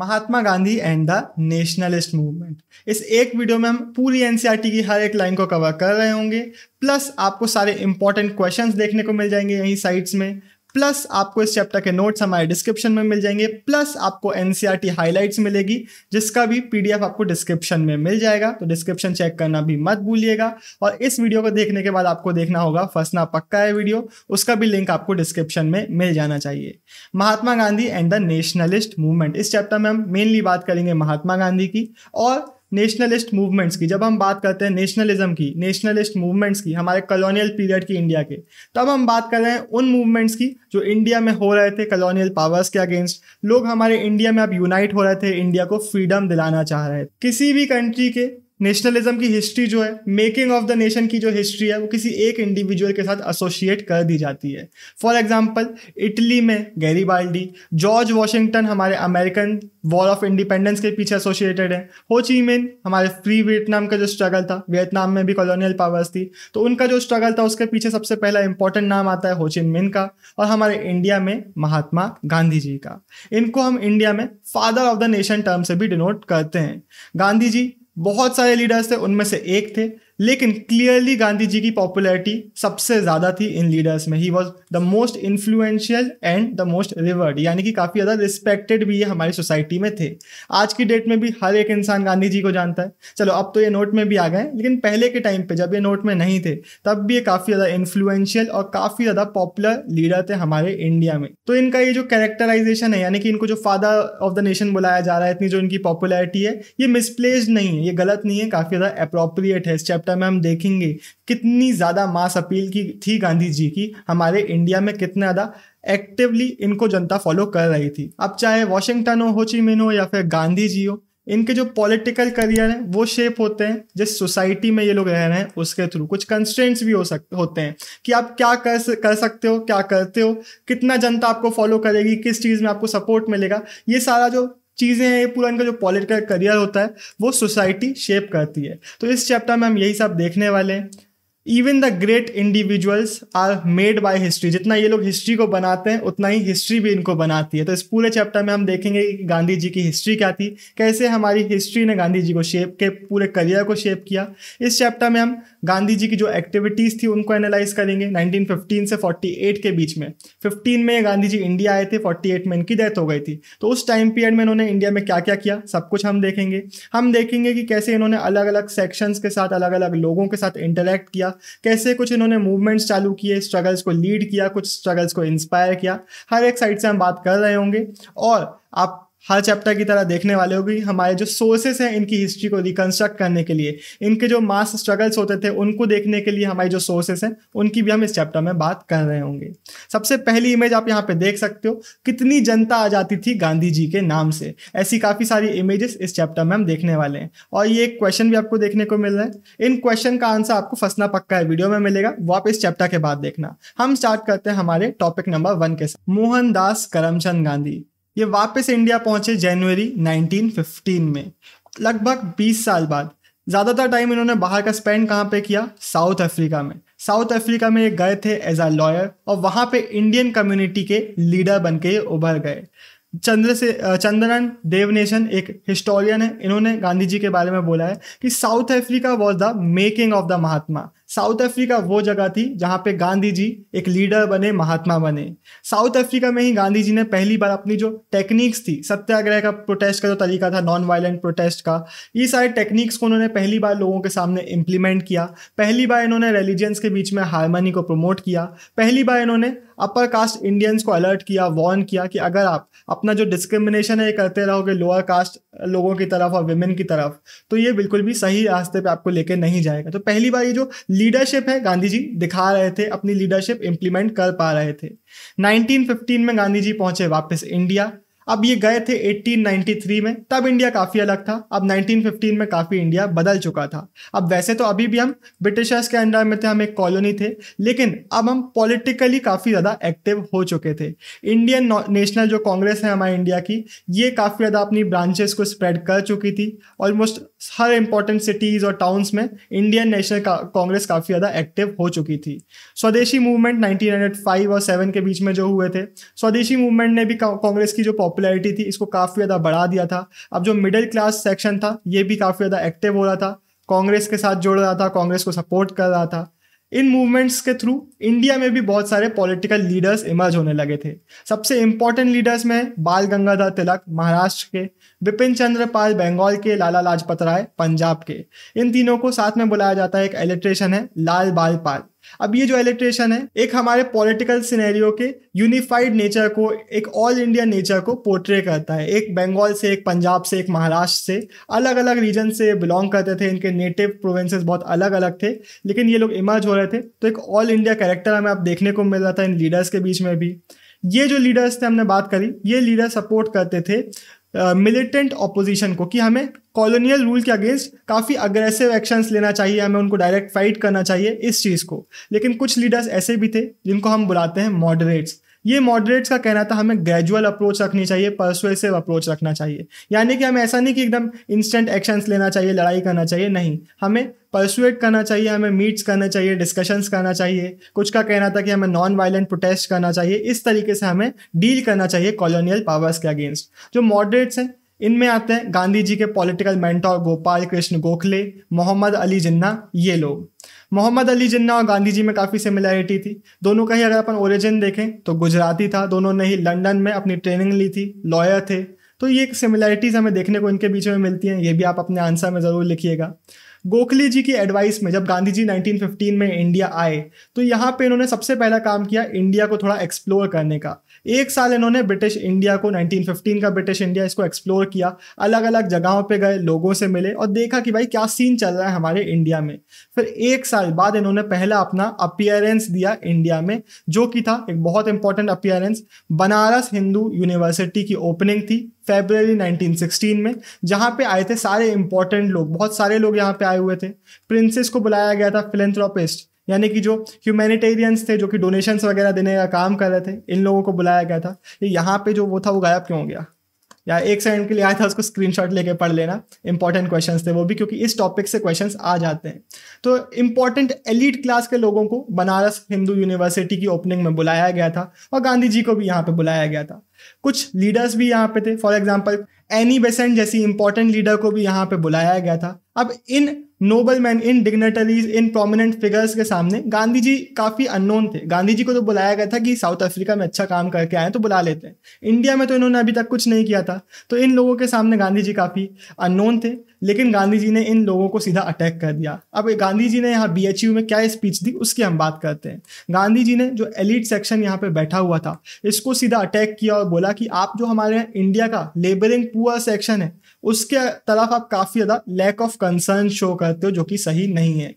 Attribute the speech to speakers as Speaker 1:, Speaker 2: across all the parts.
Speaker 1: Mahatma Gandhi and the nationalist movement इस एक video में हम पूरी एनसीईआरटी e की हर एक लाइन को कवर कर रहे होंगे प्लस आपको सारे इंपॉर्टेंट क्वेश्चंस देखने को मिल जाएंगे यहीं साइट्स में प्लस आपको इस चैप्टर के नोट्स हमारे डिस्क्रिप्शन में मिल जाएंगे प्लस आपको एन हाईलाइट्स e मिलेगी जिसका भी पीडीएफ आपको डिस्क्रिप्शन में मिल जाएगा तो डिस्क्रिप्शन चेक करना भी मत भूलिएगा और इस वीडियो को देखने के बाद आपको देखना होगा फसना पक्का है वीडियो उसका भी लिंक आपको डिस्क्रिप्शन में मिल जाना चाहिए Mahatma Gandhi and the nationalist movement इस चैप्टर में हम मेनली बात करेंगे महात्मा गांधी की और नेशनलिस्ट मूवमेंट्स की जब हम बात करते हैं नेशनलिज्म की नेशनलिस्ट मूवमेंट्स की हमारे कॉलोनियल पीरियड की इंडिया के तब हम बात कर रहे हैं उन मूवमेंट्स की जो इंडिया में हो रहे थे कॉलोनियल पावर्स के अगेंस्ट लोग हमारे इंडिया में अब यूनाइट हो रहे थे इंडिया को फ्रीडम दिलाना चाह रहे थे किसी भी कंट्री के नेशनलिज्म की हिस्ट्री जो है मेकिंग ऑफ द नेशन की जो हिस्ट्री है वो किसी एक इंडिविजुअल के साथ एसोशिएट कर दी जाती है फॉर एग्जाम्पल इटली में गैरी बाल्डी जॉर्ज वॉशिंगटन हमारे अमेरिकन वॉर ऑफ इंडिपेंडेंस के पीछे एसोशिएटेड है हो चीमिन हमारे फ्री वियतनाम का जो स्ट्रगल था वियतनाम में भी कॉलोनियल पावर्स थी तो उनका जो स्ट्रगल था उसके पीछे सबसे पहला इंपॉर्टेंट नाम आता है होचिन का और हमारे इंडिया में महात्मा गांधी जी का इनको हम इंडिया में father of the nation term से भी डिनोट करते हैं गांधी जी बहुत सारे लीडर्स थे उनमें से एक थे लेकिन क्लियरली गांधी जी की पॉपुलैरिटी सबसे ज़्यादा थी इन लीडर्स में ही was the most influential and the most revered यानी कि काफ़ी ज़्यादा रिस्पेक्टेड भी ये हमारी सोसाइटी में थे आज की डेट में भी हर एक इंसान गांधी जी को जानता है चलो अब तो ये नोट में भी आ गए लेकिन पहले के टाइम पे जब ये नोट में नहीं थे तब भी ये काफ़ी ज़्यादा इन्फ्लुएंशियल और काफ़ी ज़्यादा पॉपुलर लीडर थे हमारे इंडिया में तो इनका ये जो कैरेक्टराइजेशन है यानी कि इनको जो फादर ऑफ द नेशन बुलाया जा रहा है इतनी जो इनकी पॉपुलैरिटी है ये मिसप्लेस्ड नहीं है ये गलत नहीं है काफ़ी ज़्यादा अप्रोप्रिएट है इस चैप्टर चैप्टर में हम देखेंगे कितनी ज़्यादा मास अपील की थी गांधी जी की हमारे इंडिया में कितना ज़्यादा एक्टिवली इनको जनता फॉलो कर रही थी अब चाहे वॉशिंगटन हो होचीमिन हो या फिर गांधी जी हो इनके जो पॉलिटिकल करियर हैं वो शेप होते हैं जिस सोसाइटी में ये लोग रह रहे हैं उसके थ्रू कुछ कंस्टेंट्स भी हो सकते होते हैं कि आप क्या कर कर सकते हो क्या करते हो कितना जनता आपको फॉलो करेगी किस चीज़ में आपको सपोर्ट मिलेगा ये सारा जो चीज़ें हैं पूरा इनका जो पॉलिटिकल करियर होता है वो सोसाइटी शेप करती है तो इस चैप्टर में हम यही सब देखने वाले हैं even the great individuals are made by history जितना ये लोग हिस्ट्री को बनाते हैं उतना ही हिस्ट्री भी इनको बनाती है तो इस पूरे चैप्टर में हम देखेंगे कि गांधी जी की हिस्ट्री क्या थी कैसे हमारी हिस्ट्री ने गांधी जी को शेप के पूरे करियर को शेप किया इस चैप्टर में हम गांधी जी की जो एक्टिविटीज़ थी उनको एनालाइज करेंगे 1915 से 48 के बीच में 15 में गांधी जी इंडिया आए थे 48 में इनकी डेथ हो गई थी तो उस टाइम पीरियड में इन्होंने इंडिया में क्या क्या किया सब कुछ हम देखेंगे हम देखेंगे कि कैसे इन्होंने अलग अलग सेक्शंस के साथ अलग अलग लोगों के साथ इंटरेक्ट किया कैसे कुछ इन्होंने मूवमेंट्स चालू किए स्ट्रगल्स को लीड किया कुछ स्ट्रगल्स को इंस्पायर किया हर एक साइड से हम बात कर रहे होंगे और आप हर चैप्टर की तरह देखने वाले होगी हमारे जो सोर्सेस हैं इनकी हिस्ट्री को रिकंस्ट्रक्ट करने के लिए इनके जो मास स्ट्रगल्स होते थे उनको देखने के लिए हमारी जो सोर्सेस हैं उनकी भी हम इस चैप्टर में बात कर रहे होंगे सबसे पहली इमेज आप यहाँ पे देख सकते हो कितनी जनता आ जाती थी गांधी जी के नाम से ऐसी काफ़ी सारी इमेजेस इस चैप्टर में हम देखने वाले हैं और ये एक क्वेश्चन भी आपको देखने को मिल रहा है इन क्वेश्चन का आंसर आपको फंसना पक्का है वीडियो में मिलेगा वो आप इस चैप्टर के बाद देखना हम स्टार्ट करते हैं हमारे टॉपिक नंबर वन के साथ मोहनदास करमचंद गांधी ये वापस इंडिया पहुंचे जनवरी 1915 में लगभग 20 साल बाद ज़्यादातर टाइम इन्होंने बाहर का स्पेंड कहाँ पे किया साउथ अफ्रीका में साउथ अफ्रीका में ये गए थे एज अ लॉयर और वहाँ पे इंडियन कम्युनिटी के लीडर बन के उभर गए चंद्र से चंद्रन देवनेशन एक हिस्टोरियन है इन्होंने गांधी जी के बारे में बोला है कि South Africa was the making of the Mahatma South Africa वो जगह थी जहाँ पे गांधी जी एक लीडर बने महात्मा बने साउथ अफ्रीका में ही गांधी जी ने पहली बार अपनी जो टेक्निक्स थी सत्याग्रह का प्रोटेस्ट का जो तरीका था नॉन वायलेंट प्रोटेस्ट का ये सारे टेक्निक्स को उन्होंने पहली बार लोगों के सामने इम्प्लीमेंट किया पहली बार इन्होंने रिलीजियंस के बीच में हारमनी को प्रमोट किया पहली बार इन्होंने अपर कास्ट इंडियंस को अलर्ट किया वॉर्न किया कि अगर आप अपना जो डिस्क्रिमिनेशन है ये करते रहोगे लोअर कास्ट लोगों की तरफ और वुमेन की तरफ तो ये बिल्कुल भी सही रास्ते पे आपको लेके नहीं जाएगा तो पहली बार ये जो लीडरशिप है गांधी जी दिखा रहे थे अपनी लीडरशिप इंप्लीमेंट कर पा रहे थे 1915 में गांधी जी पहुंचे वापस इंडिया अब ये गए थे 1893 में तब इंडिया काफ़ी अलग था अब 1915 में काफ़ी इंडिया बदल चुका था अब वैसे तो अभी भी हम ब्रिटिशर्स के अंडर में थे हम एक कॉलोनी थे लेकिन अब हम पॉलिटिकली काफ़ी ज़्यादा एक्टिव हो चुके थे इंडियन नेशनल जो कांग्रेस है हमारे इंडिया की ये काफ़ी ज़्यादा अपनी ब्रांचेस को स्प्रेड कर चुकी थी ऑलमोस्ट हर इंपॉर्टेंट सिटीज़ और टाउन्स में इंडियन नेशनल कांग्रेस काफ़ी ज़्यादा एक्टिव हो चुकी थी स्वदेशी मूवमेंट नाइनटीन oh और सेवन के बीच में जो हुए थे स्वदेशी मूवमेंट ने भी कांग्रेस की जो पॉपुलर पॉपुलैरिटी थी इसको काफ़ी ज़्यादा बढ़ा दिया था अब जो मिडिल क्लास सेक्शन था ये भी काफ़ी ज़्यादा एक्टिव हो रहा था कांग्रेस के साथ जुड़ रहा था कांग्रेस को सपोर्ट कर रहा था इन मूवमेंट्स के थ्रू इंडिया में भी बहुत सारे पॉलिटिकल लीडर्स इमर्ज होने लगे थे सबसे इम्पोर्टेंट लीडर्स में बाल गंगाधर तिलक महाराष्ट्र के विपिन चंद्र पाल बंगाल के लाला लाजपत राय पंजाब के इन तीनों को साथ में बुलाया जाता है एक एलिट्रेशन है लाल बाल पाल अब ये जो एलिट्रेशन है एक हमारे पॉलिटिकल सिनेरियो के यूनिफाइड नेचर को एक ऑल इंडिया नेचर को पोर्ट्रे करता है एक बंगाल से एक पंजाब से एक महाराष्ट्र से अलग अलग रीजन से बिलोंग करते थे इनके नेटिव प्रोविंसेस बहुत अलग अलग थे लेकिन ये लोग इमर्ज हो रहे थे तो एक ऑल इंडिया कैरेक्टर हमें आप देखने को मिल रहा था इन लीडर्स के बीच में भी ये जो लीडर्स थे हमने बात करी ये लीडर सपोर्ट करते थे मिलिटेंट ऑपोजिशन को कि हमें कॉलोनियल रूल के अगेंस्ट काफ़ी अग्रेसिव एक्शंस लेना चाहिए हमें उनको डायरेक्ट फाइट करना चाहिए इस चीज़ को लेकिन कुछ लीडर्स ऐसे भी थे जिनको हम बुलाते हैं मॉडरेट्स ये मॉडरेट्स का कहना था हमें ग्रेजुअल अप्रोच रखनी चाहिए परसुएसिव अप्रोच रखना चाहिए यानी कि हमें ऐसा नहीं कि एकदम इंस्टेंट एक्शंस लेना चाहिए लड़ाई करना चाहिए नहीं हमें परसुएट करना चाहिए हमें मीट्स करना चाहिए डिस्कशंस करना चाहिए कुछ का कहना था कि हमें नॉन वायलेंट प्रोटेस्ट करना चाहिए इस तरीके से हमें डील करना चाहिए कॉलोनियल पावर्स के अगेंस्ट जो मॉडरेट्स हैं इनमें आते हैं गांधी जी के पॉलिटिकल मेंटोर गोपाल कृष्ण गोखले मोहम्मद अली जिन्ना ये लोग मोहम्मद अली जिन्ना और गांधी जी में काफ़ी सिमिलैरिटी थी दोनों का ही अगर अपन ओरिजिन देखें तो गुजराती था दोनों ने ही लंदन में अपनी ट्रेनिंग ली थी लॉयर थे तो ये सिमिलैरिटीज़ हमें देखने को इनके बीच में मिलती हैं ये भी आप अपने आंसर में ज़रूर लिखिएगा गोखले जी की एडवाइस में जब गांधी जी 1915 में इंडिया आए तो यहाँ पे इन्होंने सबसे पहला काम किया इंडिया को थोड़ा एक्सप्लोर करने का एक साल इन्होंने ब्रिटिश इंडिया को 1915 का ब्रिटिश इंडिया इसको एक्सप्लोर किया अलग अलग जगहों पे गए लोगों से मिले और देखा कि भाई क्या सीन चल रहा है हमारे इंडिया में फिर एक साल बाद इन्होंने पहला अपना अपियरेंस दिया इंडिया में जो कि था एक बहुत important appearance Banaras Hindu university की ओपनिंग थी फेब्रवरी 1916 में जहाँ पे आए थे सारे इंपॉर्टेंट लोग बहुत सारे लोग यहाँ पे आए हुए थे प्रिंसेस को बुलाया गया था फिलेंथ्रोपिस्ट यानी कि जो ह्यूमैनिटेरियंस थे जो कि डोनेशंस वगैरह देने का काम कर रहे थे इन लोगों को बुलाया गया था ये यहाँ पे जो वो था वो गायब क्यों हो गया या एक सेकंड के लिए आया था उसको स्क्रीनशॉट लेके पढ़ लेना इंपॉर्टेंट क्वेश्चन थे वो भी क्योंकि इस टॉपिक से क्वेश्चन आ जाते हैं तो इंपॉर्टेंट एलिट क्लास के लोगों को बनारस हिंदू यूनिवर्सिटी की ओपनिंग में बुलाया गया था और गांधी जी को भी यहाँ पे बुलाया गया था कुछ लीडर्स भी यहाँ पे थे फॉर एग्जाम्पल एनी बेसेंट जैसी इंपॉर्टेंट लीडर को भी यहाँ पे बुलाया गया था अब इन नोबल मैन इन डिग्नेटरीज इन प्रोमिनेंट फिगर्स के सामने गांधी जी काफ़ी अननोन थे गांधी जी को तो बुलाया गया था कि साउथ अफ्रीका में अच्छा काम करके आए तो बुला लेते हैं इंडिया में तो इन्होंने अभी तक कुछ नहीं किया था तो इन लोगों के सामने गांधी जी काफ़ी अननोन थे लेकिन गांधी जी ने इन लोगों को सीधा अटैक कर दिया अब गांधी जी ने यहाँ बी में क्या स्पीच दी उसकी हम बात करते हैं गांधी जी ने जो एलिट सेक्शन यहाँ पे बैठा हुआ था इसको सीधा अटैक किया और बोला कि आप जो हमारे इंडिया का लेबरिंग पुअर सेक्शन है उसके तरफ आप काफ़ी ज़्यादा लैक ऑफ कंसर्न शो करते हो जो कि सही नहीं है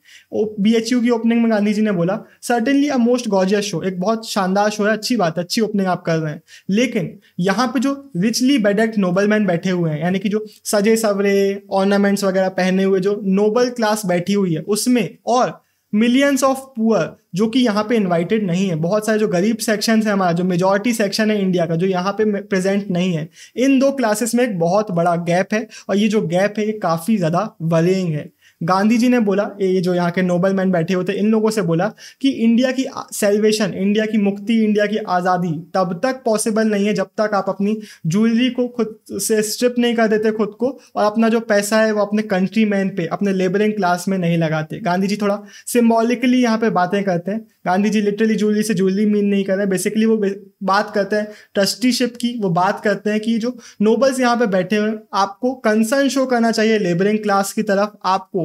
Speaker 1: बी एच यू की ओपनिंग में गांधी जी ने बोला certainly a most gorgeous show एक बहुत शानदार शो है अच्छी बात है अच्छी ओपनिंग आप कर रहे हैं लेकिन यहाँ पे जो रिचली बेडेक्ट मैन बैठे हुए हैं यानी कि जो सजे सवरे ऑर्नामेंट्स वगैरह पहने हुए जो नोबल क्लास बैठी हुई है उसमें और मिलियंस ऑफ पुअर जो कि यहाँ पे इनवाइटेड नहीं है बहुत सारे जो गरीब सेक्शन है हमारा जो मेजोरिटी सेक्शन है इंडिया का जो यहाँ पे प्रेजेंट नहीं है इन दो क्लासेस में एक बहुत बड़ा गैप है और ये जो गैप है ये काफ़ी ज़्यादा वरिंग है गांधी जी ने बोला ये जो यहाँ के नोबल मैन बैठे होते इन लोगों से बोला कि इंडिया की सेल्वेशन इंडिया की मुक्ति इंडिया की आज़ादी तब तक पॉसिबल नहीं है जब तक आप अपनी ज्वेलरी को खुद से स्ट्रिप नहीं कर देते खुद को और अपना जो पैसा है वो अपने कंट्री मैन पे अपने लेबरिंग क्लास में नहीं लगाते गांधी जी थोड़ा सिम्बॉलिकली यहाँ पर बातें करते हैं गांधी जी लिटरली ज्वेलरी से ज्वेलरी मीन नहीं कर रहे बेसिकली वो बात करते हैं ट्रस्टीशिप की वो बात करते हैं कि जो नोबल्स यहाँ पे बैठे हुए आपको कंसर्न शो करना चाहिए लेबरिंग क्लास की तरफ आपको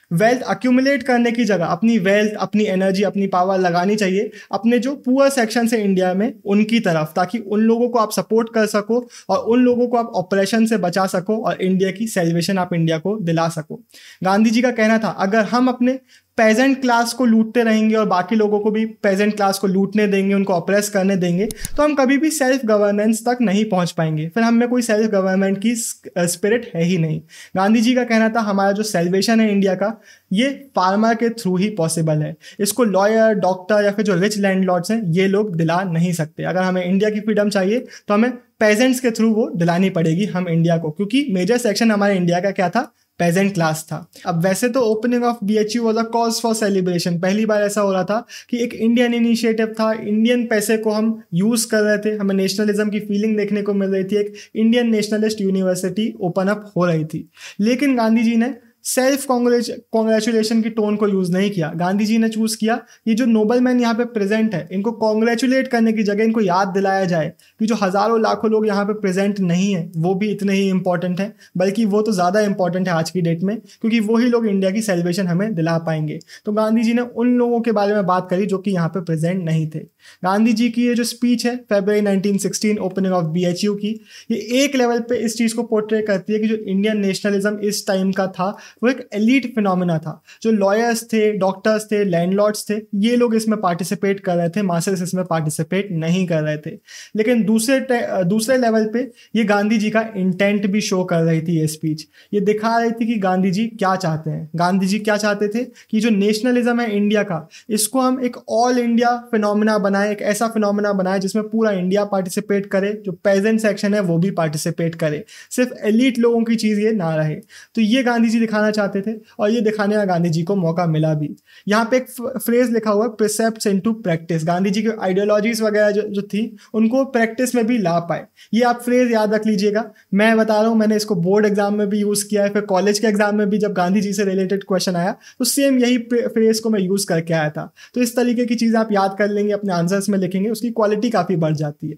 Speaker 1: वेल्थ अक्यूमुलेट करने की जगह अपनी वेल्थ अपनी एनर्जी अपनी पावर लगानी चाहिए अपने जो पुअर सेक्शन से इंडिया में उनकी तरफ ताकि उन लोगों को आप सपोर्ट कर सको और उन लोगों को आप ऑपरेशन से बचा सको और इंडिया की सेलिब्रेशन आप इंडिया को दिला सको गांधी जी का कहना था अगर हम अपने पेजेंट क्लास को लूटते रहेंगे और बाकी लोगों को भी पेजेंट क्लास को लूटने देंगे उनको ऑप्रेस करने देंगे तो हम कभी भी सेल्फ गवर्नेंस तक नहीं पहुंच पाएंगे फिर हम में कोई सेल्फ गवर्नमेंट की स्पिरिट है ही नहीं गांधी जी का कहना था हमारा जो सेल्वेशन है इंडिया का ये फार्मा के थ्रू ही पॉसिबल है इसको लॉयर डॉक्टर या फिर जो रिच लॉर्ड्स हैं ये लोग दिला नहीं सकते अगर हमें इंडिया की फ्रीडम चाहिए तो हमें पेजेंट्स के थ्रू वो दिलानी पड़ेगी हम इंडिया को क्योंकि मेजर सेक्शन हमारे इंडिया का क्या था पेजेंट क्लास था अब वैसे तो opening of B H U was a cause for celebration पहली बार ऐसा हो रहा था कि एक इंडियन इनिशिएटिव था इंडियन पैसे को हम यूज़ कर रहे थे हमें नेशनलिज्म की फीलिंग देखने को मिल रही थी एक Indian nationalist university open up हो रही थी लेकिन गांधी जी ने सेल्फ कॉन्ग्रेच कॉन्ग्रेचुलेशन की टोन को यूज नहीं किया गांधी जी ने चूज किया ये जो नोबल मैन यहाँ पे प्रेजेंट है इनको कॉन्ग्रेचुलेट करने की जगह इनको याद दिलाया जाए कि जो हजारों लाखों लोग यहाँ पे प्रेजेंट नहीं है वो भी इतने ही इंपॉर्टेंट है बल्कि वो तो ज़्यादा इंपॉर्टेंट है आज की डेट में क्योंकि वही लोग इंडिया की सेलिब्रेशन हमें दिला पाएंगे तो गांधी जी ने उन लोगों के बारे में बात करी जो कि यहाँ पे प्रेजेंट नहीं थे गांधी जी की ये जो स्पीच है February nineteen opening of B की ये एक लेवल पे इस चीज़ को पोर्ट्रे करती है कि जो इंडियन नेशनलिज्म इस टाइम का था वो एक एलिट फिनोमिना था जो लॉयर्स थे डॉक्टर्स थे लैंडलॉर्ड्स थे ये लोग इसमें पार्टिसिपेट कर रहे थे मासेस इसमें पार्टिसिपेट नहीं कर रहे थे लेकिन दूसरे दूसरे लेवल पे ये गांधी जी का इंटेंट भी शो कर रही थी ये स्पीच ये दिखा रही थी कि गांधी जी क्या चाहते हैं गांधी जी क्या चाहते थे कि जो नेशनलिज्म है इंडिया का इसको हम एक ऑल इंडिया फिनोमिना बनाए एक ऐसा फिनोमिना बनाए जिसमें पूरा इंडिया पार्टिसिपेट करे जो पेजेंट सेक्शन है वो भी पार्टिसिपेट करे सिर्फ एलिट लोगों की चीज़ ये ना रहे तो ये गांधी जी दिखा दिखाना चाहते थे और ये दिखाने का गांधी जी को मौका मिला भी यहाँ पे एक फ्रेज लिखा हुआ है precept into practice Gandhi ji की आइडियोलॉजीज वगैरह जो जो थी उनको प्रैक्टिस में भी ला पाए ये आप फ्रेज याद रख लीजिएगा मैं बता रहा हूँ मैंने इसको बोर्ड एग्जाम में भी यूज़ किया है फिर कॉलेज के एग्जाम में भी जब गांधी जी से रिलेटेड क्वेश्चन आया तो सेम यही फ्रेज को मैं यूज़ करके आया था तो इस तरीके की चीज़ें आप याद कर लेंगे अपने आंसर्स में लिखेंगे उसकी क्वालिटी काफ़ी बढ़ जाती है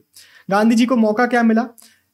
Speaker 1: गांधी जी को मौका क्या मिला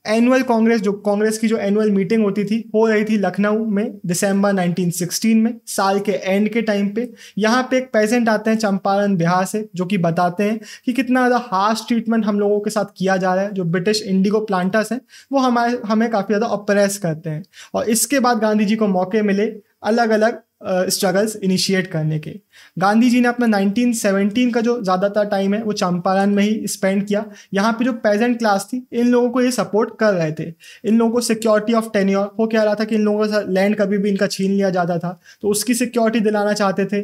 Speaker 1: एनुअल कांग्रेस जो कांग्रेस की जो एनुअल मीटिंग होती थी हो रही थी लखनऊ में दिसंबर 1916 में साल के एंड के टाइम पे यहाँ पे एक पेजेंट आते हैं चंपारण बिहार से जो कि बताते हैं कि कितना ज़्यादा हार्श ट्रीटमेंट हम लोगों के साथ किया जा रहा है जो ब्रिटिश इंडिगो प्लांटर्स हैं वो हमारे हमें काफ़ी ज़्यादा अप्रेस करते हैं और इसके बाद गांधी जी को मौके मिले अलग अलग स्ट्रगल्स uh, इनिशिएट करने के गांधी जी ने अपना 1917 का जो ज़्यादातर टाइम है वो चंपारण में ही स्पेंड किया यहाँ पे जो पेजेंट क्लास थी इन लोगों को ये सपोर्ट कर रहे थे इन लोगों को सिक्योरिटी ऑफ टेन्योर वो क्या रहा था कि इन लोगों का लैंड कभी भी इनका छीन लिया जाता था तो उसकी सिक्योरिटी दिलाना चाहते थे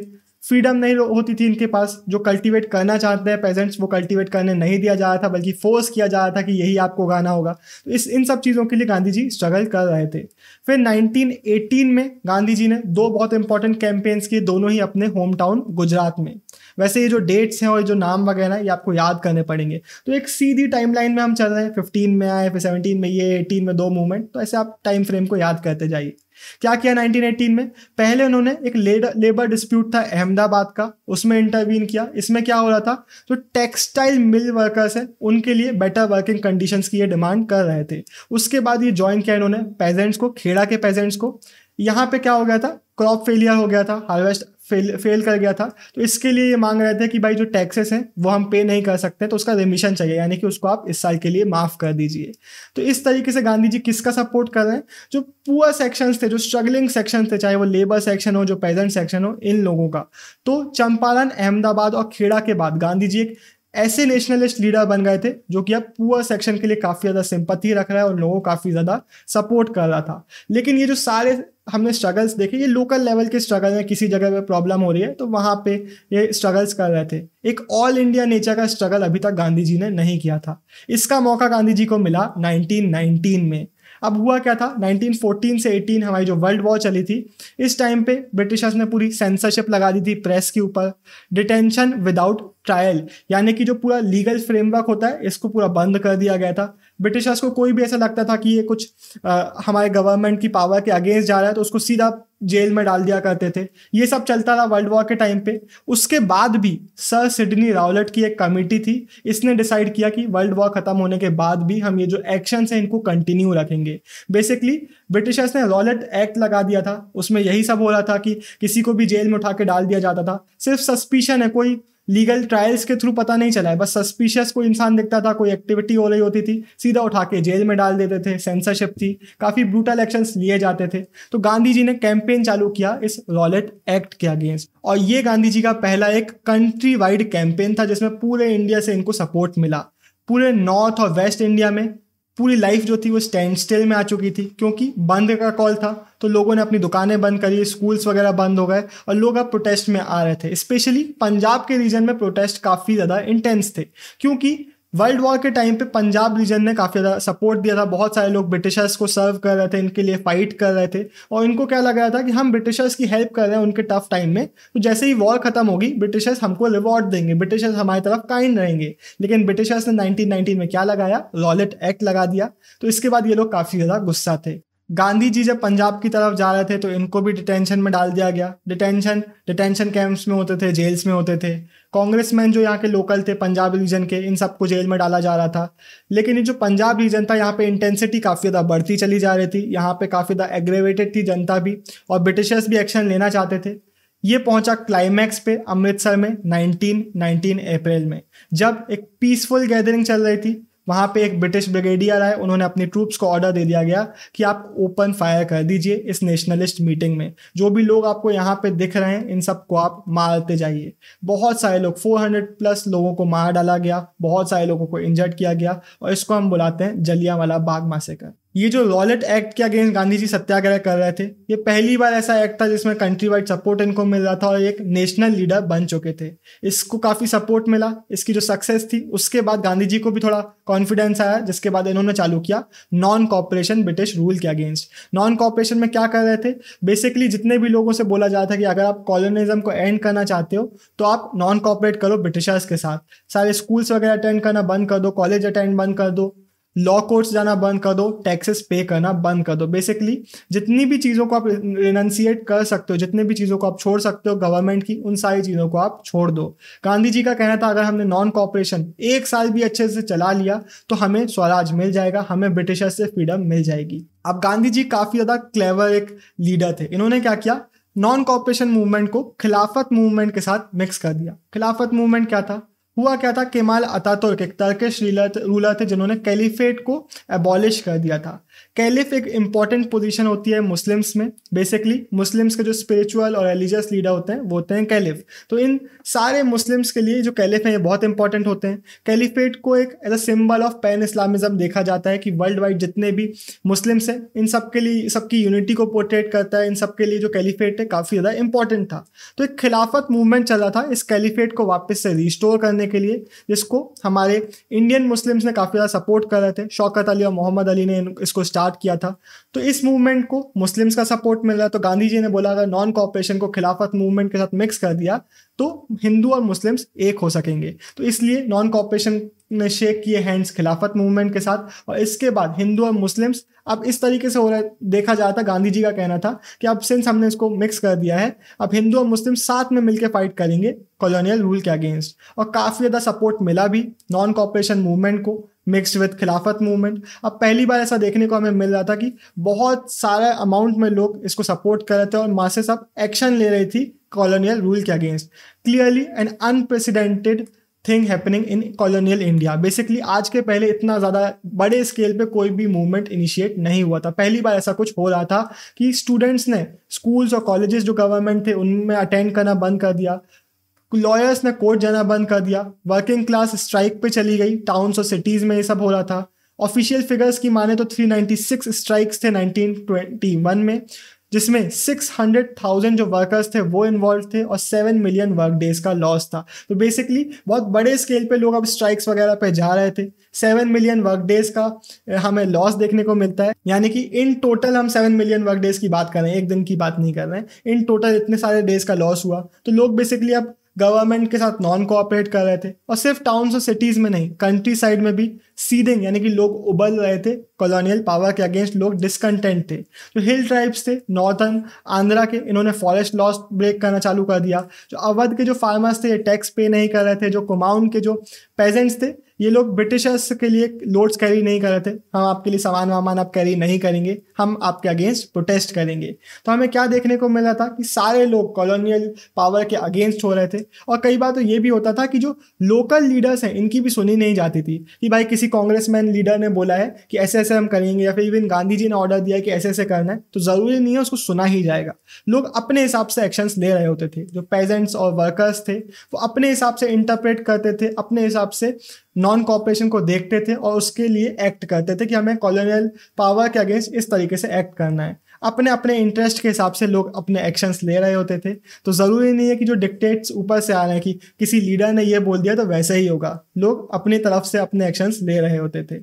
Speaker 1: फ्रीडम नहीं होती थी इनके पास जो कल्टीवेट करना चाहते हैं पेजेंट्स वो कल्टीवेट करने नहीं दिया जा रहा था बल्कि फोर्स किया जा रहा था कि यही आपको गाना होगा तो इस इन सब चीज़ों के लिए गांधी जी स्ट्रगल कर रहे थे फिर 1918 में गांधी जी ने दो बहुत इंपॉर्टेंट कैंपेन्स किए दोनों ही अपने होम टाउन गुजरात में वैसे ये जो डेट्स हैं और जो नाम वगैरह ये आपको याद करने पड़ेंगे तो एक सीधी टाइम में हम चल रहे हैं फिफ्टीन में आए फिर सेवनटीन में ये एटीन में दो मूवमेंट तो ऐसे आप टाइम फ्रेम को याद करते जाइए क्या किया 1918 में पहले उन्होंने एक लेबर डिस्प्यूट था अहमदाबाद का उसमें इंटरवीन किया इसमें क्या हो रहा था जो टेक्सटाइल मिल वर्कर्स हैं उनके लिए बेटर वर्किंग कंडीशंस की ये डिमांड कर रहे थे उसके बाद ये ज्वाइन किया इन्होंने पेजेंट्स को खेड़ा के पेजेंट्स को यहाँ पे क्या हो गया था क्रॉप फेलियर हो गया था हार्वेस्ट फेल फेल कर गया था तो इसके लिए ये मांग रहे थे कि भाई जो टैक्सेस हैं वो हम पे नहीं कर सकते तो उसका रिमिशन चाहिए यानी कि उसको आप इस साल के लिए माफ़ कर दीजिए तो इस तरीके से गांधी जी किसका सपोर्ट कर रहे हैं जो पुअर सेक्शन थे जो स्ट्रगलिंग सेक्शन थे चाहे वो लेबर सेक्शन हो जो पेजेंट सेक्शन हो इन लोगों का तो चंपारण अहमदाबाद और खेड़ा के बाद गांधी जी एक ऐसे नेशनलिस्ट लीडर बन गए थे जो कि अब पुअर सेक्शन के लिए काफ़ी ज़्यादा सिंपत्ति रख रहा है और लोगों को काफ़ी ज़्यादा सपोर्ट कर रहा था लेकिन ये जो सारे हमने स्ट्रगल्स देखे ये लोकल लेवल के स्ट्रगल में किसी जगह पे प्रॉब्लम हो रही है तो वहाँ पे ये स्ट्रगल्स कर रहे थे एक ऑल इंडिया नेचर का स्ट्रगल अभी तक गांधी जी ने नहीं किया था इसका मौका गांधी जी को मिला नाइनटीन में अब हुआ क्या था 1914 से 18 हमारी जो वर्ल्ड वॉर चली थी इस टाइम पे ब्रिटिशर्स ने पूरी सेंसरशिप लगा दी थी प्रेस के ऊपर डिटेंशन विदाउट ट्रायल यानी कि जो पूरा लीगल फ्रेमवर्क होता है इसको पूरा बंद कर दिया गया था ब्रिटिशर्स को कोई भी ऐसा लगता था कि ये कुछ आ, हमारे गवर्नमेंट की पावर के अगेंस्ट जा रहा है तो उसको सीधा जेल में डाल दिया करते थे ये सब चलता था वर्ल्ड वॉर के टाइम पे उसके बाद भी सर सिडनी रावलट की एक कमेटी थी इसने डिसाइड किया कि वर्ल्ड वॉर ख़त्म होने के बाद भी हम ये जो एक्शन है इनको कंटिन्यू रखेंगे बेसिकली ब्रिटिशर्स ने रॉलेट एक्ट लगा दिया था उसमें यही सब हो रहा था कि किसी को भी जेल में उठा के डाल दिया जाता था सिर्फ सस्पिशन है कोई लीगल ट्रायल्स के थ्रू पता नहीं चला है बस सस्पिशियस कोई इंसान दिखता था कोई एक्टिविटी हो रही होती थी सीधा उठा के जेल में डाल देते थे सेंसरशिप थी काफ़ी ब्रूटल एक्शन लिए जाते थे तो गांधी जी ने कैंपेन चालू किया इस रॉलेट एक्ट के अगेंस्ट और ये गांधी जी का पहला एक कंट्री वाइड कैंपेन था जिसमें पूरे इंडिया से इनको सपोर्ट मिला पूरे नॉर्थ और वेस्ट इंडिया में पूरी लाइफ जो थी वो स्टैंड स्टिल में आ चुकी थी क्योंकि बंद का कॉल था तो लोगों ने अपनी दुकानें बंद करी स्कूल्स वगैरह बंद हो गए और लोग अब प्रोटेस्ट में आ रहे थे स्पेशली पंजाब के रीजन में प्रोटेस्ट काफ़ी ज़्यादा इंटेंस थे क्योंकि वर्ल्ड वॉर के टाइम पे पंजाब रीजन ने काफ़ी ज़्यादा सपोर्ट दिया था बहुत सारे लोग ब्रिटिशर्स को सर्व कर रहे थे इनके लिए फाइट कर रहे थे और इनको क्या लग रहा था कि हम ब्रिटिशर्स की हेल्प कर रहे हैं उनके टफ टाइम में तो जैसे ही वॉर खत्म होगी ब्रिटिशर्स हमको रिवॉर्ड देंगे ब्रिटिशर्स हमारी तरफ काइंड रहेंगे लेकिन ब्रिटिशर्स ने नाइनटीन में क्या लगाया रॉलेट एक्ट लगा दिया तो इसके बाद ये लोग काफ़ी ज़्यादा गुस्सा थे गांधी जी जब पंजाब की तरफ जा रहे थे तो इनको भी डिटेंशन में डाल दिया गया डिटेंशन डिटेंशन कैंप्स में होते थे जेल्स में होते थे कांग्रेस मैन जो यहाँ के लोकल थे पंजाब रीजन के इन सबको जेल में डाला जा रहा था लेकिन ये जो पंजाब रीजन था यहाँ पे इंटेंसिटी काफ़ी ज़्यादा बढ़ती चली जा रही थी यहाँ पे काफ़ी ज़्यादा एग्रेवेटेड थी जनता भी और ब्रिटिशर्स भी एक्शन लेना चाहते थे ये पहुंचा क्लाइमैक्स पे अमृतसर में 1919 अप्रैल में जब एक पीसफुल गैदरिंग चल रही थी वहाँ पे एक ब्रिटिश ब्रिगेडियर आए उन्होंने अपनी ट्रूप्स को ऑर्डर दे दिया गया कि आप ओपन फायर कर दीजिए इस नेशनलिस्ट मीटिंग में जो भी लोग आपको यहाँ पे दिख रहे हैं इन सब को आप मारते जाइए बहुत सारे लोग 400 प्लस लोगों को मार डाला गया बहुत सारे लोगों को इंजर्ड किया गया और इसको हम बुलाते हैं जलिया वाला बाग मासेकर ये जो रॉलेट एक्ट के अगेंस्ट गांधी जी सत्याग्रह कर रहे थे ये पहली बार ऐसा एक्ट था जिसमें कंट्री वाइड सपोर्ट इनको मिल रहा था और एक नेशनल लीडर बन चुके थे इसको काफ़ी सपोर्ट मिला इसकी जो सक्सेस थी उसके बाद गांधी जी को भी थोड़ा कॉन्फिडेंस आया जिसके बाद इन्होंने चालू किया नॉन कॉपरेशन ब्रिटिश रूल के अगेंस्ट नॉन कॉपरेशन में क्या कर रहे थे बेसिकली जितने भी लोगों से बोला जा रहा था कि अगर आप कॉलोनिज्म को एंड करना चाहते हो तो आप नॉन कॉपरेट करो ब्रिटिशर्स के साथ सारे स्कूल्स वगैरह अटेंड करना बंद कर दो कॉलेज अटेंड बंद कर दो लॉ कोर्ट्स जाना बंद कर दो टैक्सेस पे करना बंद कर दो बेसिकली जितनी भी चीज़ों को आप रिनंसिएट कर सकते हो जितने भी चीज़ों को आप छोड़ सकते हो गवर्नमेंट की उन सारी चीज़ों को आप छोड़ दो गांधी जी का कहना था अगर हमने नॉन कॉपरेशन एक साल भी अच्छे से चला लिया तो हमें स्वराज मिल जाएगा हमें ब्रिटिशर्स से फ्रीडम मिल जाएगी अब गांधी जी काफ़ी ज़्यादा क्लेवर एक लीडर थे इन्होंने क्या किया नॉन कॉपरेशन मूवमेंट को खिलाफत मूवमेंट के साथ मिक्स कर दिया खिलाफत मूवमेंट क्या था हुआ क्या था केमाल अतातुर्क एक तर्कश रूलर थे जिन्होंने कैलिफेट को एबॉलिश कर दिया था कैलिफ एक इंपॉर्टेंट पोजीशन होती है मुस्लिम्स में बेसिकली मुस्लिम्स के जो स्पिरिचुअल और रिलीजियस लीडर होते हैं वो होते हैं कैलिफ तो इन सारे मुस्लिम्स के लिए जो कैलिफ हैं ये बहुत इंपॉर्टेंट होते हैं कैलिफेट को एक as a symbol of pan Islamism देखा जाता है कि वर्ल्ड वाइड जितने भी मुस्लिम्स हैं इन सब के लिए सबकी यूनिटी को पोर्ट्रेट करता है इन सब के लिए जो कैलिफेट है काफ़ी ज़्यादा इंपॉर्टेंट था तो एक खिलाफत मूवमेंट चला था इस कैलिफेट को वापस से रिस्टोर करने के लिए जिसको हमारे इंडियन मुस्लिम्स ने काफ़ी ज़्यादा सपोर्ट कर रहे थे शौकत अली और मोहम्मद अली ने इसको स्टार्ट किया था तो इस मूवमेंट को मुस्लिम्स का सपोर्ट मिल रहा तो गांधी जी ने बोला अगर नॉन कॉपरेशन को खिलाफत मूवमेंट के साथ मिक्स कर दिया तो हिंदू और मुस्लिम्स एक हो सकेंगे तो इसलिए नॉन कॉपरेशन ने शेक किए हैंड्स खिलाफत मूवमेंट के साथ और इसके बाद हिंदू और मुस्लिम्स अब इस तरीके से हो रहा है देखा जा रहा था गांधी जी का कहना था कि अब सिंस हमने इसको मिक्स कर दिया है अब हिंदू और मुस्लिम साथ में मिलकर फाइट करेंगे कॉलोनियल रूल के अगेंस्ट और काफ़ी ज़्यादा सपोर्ट मिला भी नॉन कॉपरेशन मूवमेंट को मिक्सड विद खिलाफत मूवमेंट अब पहली बार ऐसा देखने को हमें मिल रहा था कि बहुत सारा अमाउंट में लोग इसको सपोर्ट कर रहे थे और मासे सब एक्शन ले रही थी कॉलोनियल रूल के against clearly an unprecedented thing happening in colonial India basically आज के पहले इतना ज़्यादा बड़े स्केल पे कोई भी मूवमेंट इनिशिएट नहीं हुआ था पहली बार ऐसा कुछ हो रहा था कि स्टूडेंट्स ने स्कूल्स और कॉलेजेस जो गवर्नमेंट थे उनमें अटेंड करना बंद कर दिया लॉयर्स ने कोर्ट जाना बंद कर दिया वर्किंग क्लास स्ट्राइक पे चली गई टाउन्स और सिटीज में ये सब हो रहा था ऑफिशियल फिगर्स की माने तो 396 स्ट्राइक्स थे 1921 में जिसमें 600,000 जो वर्कर्स थे वो इन्वॉल्व थे और 7 मिलियन वर्क डेज का लॉस था तो बेसिकली बहुत बड़े स्केल पे लोग अब स्ट्राइक्स वगैरह पे जा रहे थे 7 मिलियन वर्क डेज का हमें लॉस देखने को मिलता है यानी कि इन टोटल हम 7 मिलियन वर्क डेज की बात कर रहे हैं एक दिन की बात नहीं कर रहे हैं इन टोटल इतने सारे डेज का लॉस हुआ तो लोग बेसिकली अब गवर्नमेंट के साथ नॉन कोऑपरेट कर रहे थे और सिर्फ टाउन्स और सिटीज़ में नहीं कंट्री साइड में भी सीडिंग यानी कि लोग उबल रहे थे कॉलोनियल पावर के अगेंस्ट लोग डिसकंटेंट थे जो हिल ट्राइब्स थे नॉर्थन आंध्रा के इन्होंने फॉरेस्ट लॉस ब्रेक करना चालू कर दिया जो अवध के जो फार्मर्स थे ये टैक्स पे नहीं कर रहे थे जो कुमाऊन के जो पेजेंट्स थे ये लोग ब्रिटिशर्स के लिए लोड्स कैरी नहीं कर रहे थे हम आपके लिए सामान वामान आप कैरी नहीं करेंगे हम आपके अगेंस्ट प्रोटेस्ट करेंगे तो हमें क्या देखने को मिला था कि सारे लोग कॉलोनियल पावर के अगेंस्ट हो रहे थे और कई बार तो ये भी होता था कि जो लोकल लीडर्स हैं इनकी भी सुनी नहीं जाती थी कि भाई किसी किसी मैन लीडर ने बोला है कि ऐसे ऐसे हम करेंगे या फिर इवन गांधी जी ने ऑर्डर दिया कि ऐसे ऐसे करना है तो ज़रूरी नहीं है उसको सुना ही जाएगा लोग अपने हिसाब से एक्शंस ले रहे होते थे जो पेजेंट्स और वर्कर्स थे वो अपने हिसाब से इंटरप्रेट करते थे अपने हिसाब से नॉन कॉपरेशन को देखते थे और उसके लिए एक्ट करते थे कि हमें कॉलोनियल पावर के अगेंस्ट इस तरीके से एक्ट करना है अपने अपने इंटरेस्ट के हिसाब से लोग अपने एक्शंस ले रहे होते थे तो ज़रूरी नहीं है कि जो डिक्टेट्स ऊपर से आ रहे हैं कि किसी लीडर ने यह बोल दिया तो वैसे ही होगा लोग अपनी तरफ से अपने एक्शंस ले रहे होते थे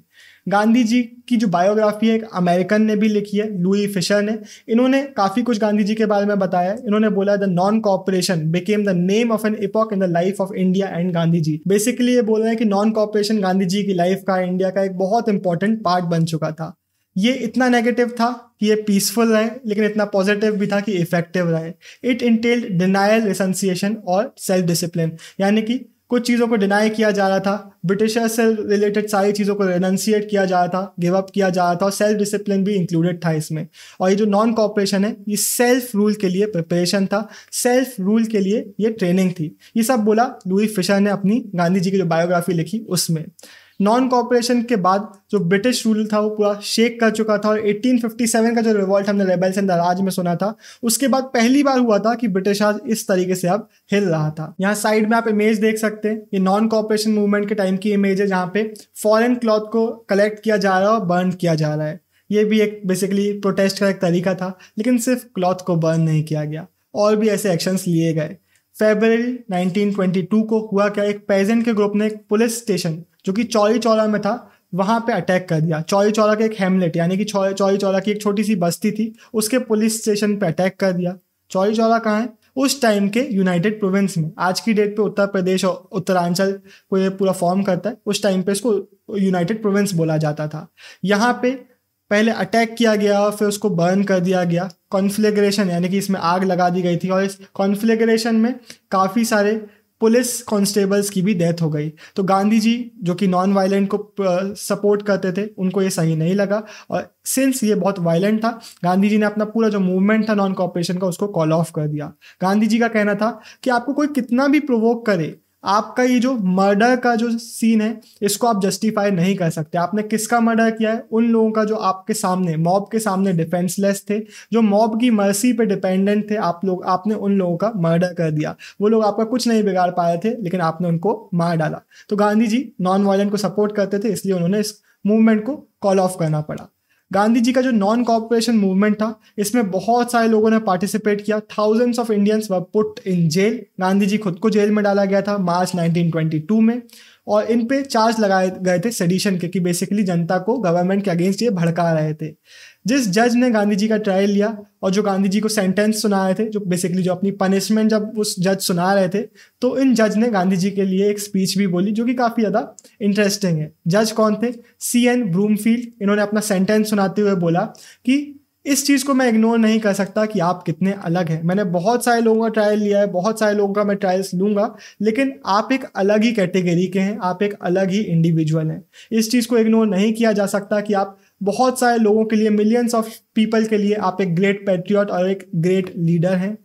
Speaker 1: गांधी जी की जो बायोग्राफी है एक अमेरिकन ने भी लिखी है लुई फिशर ने इन्होंने काफ़ी कुछ गांधी जी के बारे में बताया इन्होंने बोला the non cooperation became the name of an epoch in the life of India and Gandhi ji basically ये बोल रहे हैं कि नॉन कॉपरेशन गांधी जी की लाइफ का इंडिया का एक बहुत इंपॉर्टेंट पार्ट बन चुका था ये इतना नेगेटिव था कि ये पीसफुल रहे लेकिन इतना पॉजिटिव भी था कि इफेक्टिव रहे इट इंटेल्ड डिनाइल रिसंसिएशन और सेल्फ डिसिप्लिन यानी कि कुछ चीज़ों को डिनाई किया जा रहा था ब्रिटिशर से रिलेटेड सारी चीज़ों को रेनंसिएट किया जा रहा था गिव अप किया जा रहा था और सेल्फ डिसिप्लिन भी इंक्लूडेड था इसमें और ये जो नॉन कॉपरेशन है ये सेल्फ रूल के लिए प्रिपरेशन था सेल्फ रूल के लिए ये ट्रेनिंग थी ये सब बोला लुई फिशर ने अपनी गांधी जी की जो बायोग्राफी लिखी उसमें नॉन कॉपरेशन के बाद जो ब्रिटिश रूल था वो पूरा शेक कर चुका था और 1857 का जो रिवॉल्ट हमने रेबल्स एंड राज में सुना था उसके बाद पहली बार हुआ था कि ब्रिटिश राज इस तरीके से अब हिल रहा था यहाँ साइड में आप इमेज देख सकते हैं ये नॉन कॉपरेशन मूवमेंट के टाइम की इमेज है जहाँ पे फॉरन क्लॉथ को कलेक्ट किया जा रहा है और बर्न किया जा रहा है ये भी एक बेसिकली प्रोटेस्ट का एक तरीका था लेकिन सिर्फ क्लॉथ को बर्न नहीं किया गया और भी ऐसे एक्शंस लिए गए फेबर 1922 को हुआ क्या एक पेजेंट के ग्रुप ने एक पुलिस स्टेशन जो कि चौरी चौरा में था वहाँ पे अटैक कर दिया चौरी चौरा के एक हेमलेट यानी कि चौरी चौरी चौरा की एक छोटी सी बस्ती थी उसके पुलिस स्टेशन पे अटैक कर दिया चौरी चौरा कहाँ है उस टाइम के यूनाइटेड प्रोविंस में आज की डेट पे उत्तर प्रदेश और उत्तरांचल को ये पूरा फॉर्म करता है उस टाइम पे इसको यूनाइटेड प्रोविंस बोला जाता था यहाँ पे पहले अटैक किया गया और फिर उसको बर्न कर दिया गया कॉन्फ्लेग्रेशन यानी कि इसमें आग लगा दी गई थी और इस कॉन्फ्लेग्रेशन में काफ़ी सारे पुलिस कांस्टेबल्स की भी डेथ हो गई तो गांधी जी जो कि नॉन वायलेंट को सपोर्ट करते थे उनको ये सही नहीं लगा और सिंस ये बहुत वायलेंट था गांधी जी ने अपना पूरा जो मूवमेंट था नॉन कॉपरेशन का उसको कॉल ऑफ कर दिया गांधी जी का कहना था कि आपको कोई कितना भी प्रोवोक करे आपका ये जो मर्डर का जो सीन है इसको आप जस्टिफाई नहीं कर सकते आपने किसका मर्डर किया है उन लोगों का जो आपके सामने मॉब के सामने डिफेंसलेस थे जो मॉब की मर्सी पे डिपेंडेंट थे आप लोग आपने उन लोगों का मर्डर कर दिया वो लोग आपका कुछ नहीं बिगाड़ पाए थे लेकिन आपने उनको मार डाला तो गांधी जी नॉन वायलेंट को सपोर्ट करते थे इसलिए उन्होंने इस मूवमेंट को कॉल ऑफ करना पड़ा गांधी जी का जो नॉन कॉपरेशन मूवमेंट था इसमें बहुत सारे लोगों ने पार्टिसिपेट किया thousands of Indians were put in jail Gandhi ji खुद को जेल में डाला गया था मार्च 1922 में और इन पे चार्ज लगाए गए थे सेडिशन के कि बेसिकली जनता को गवर्नमेंट के अगेंस्ट ये भड़का रहे थे जिस जज ने गांधी जी का ट्रायल लिया और जो गांधी जी को सेंटेंस सुना रहे थे जो बेसिकली जो अपनी पनिशमेंट जब उस जज सुना रहे थे तो इन जज ने गांधी जी के लिए एक स्पीच भी बोली जो कि काफ़ी ज़्यादा इंटरेस्टिंग है जज कौन थे सी एन ब्रूमफील्ड इन्होंने अपना सेंटेंस सुनाते हुए बोला कि इस चीज़ को मैं इग्नोर नहीं कर सकता कि आप कितने अलग हैं मैंने बहुत सारे लोगों का ट्रायल लिया है बहुत सारे लोगों का मैं ट्रायल्स लूँगा लेकिन आप एक अलग ही कैटेगरी के हैं आप एक अलग ही इंडिविजुअल हैं इस चीज़ को इग्नोर नहीं किया जा सकता कि आप बहुत सारे लोगों के लिए मिलियंस ऑफ पीपल के लिए आप एक ग्रेट पैट्रियट और एक ग्रेट लीडर हैं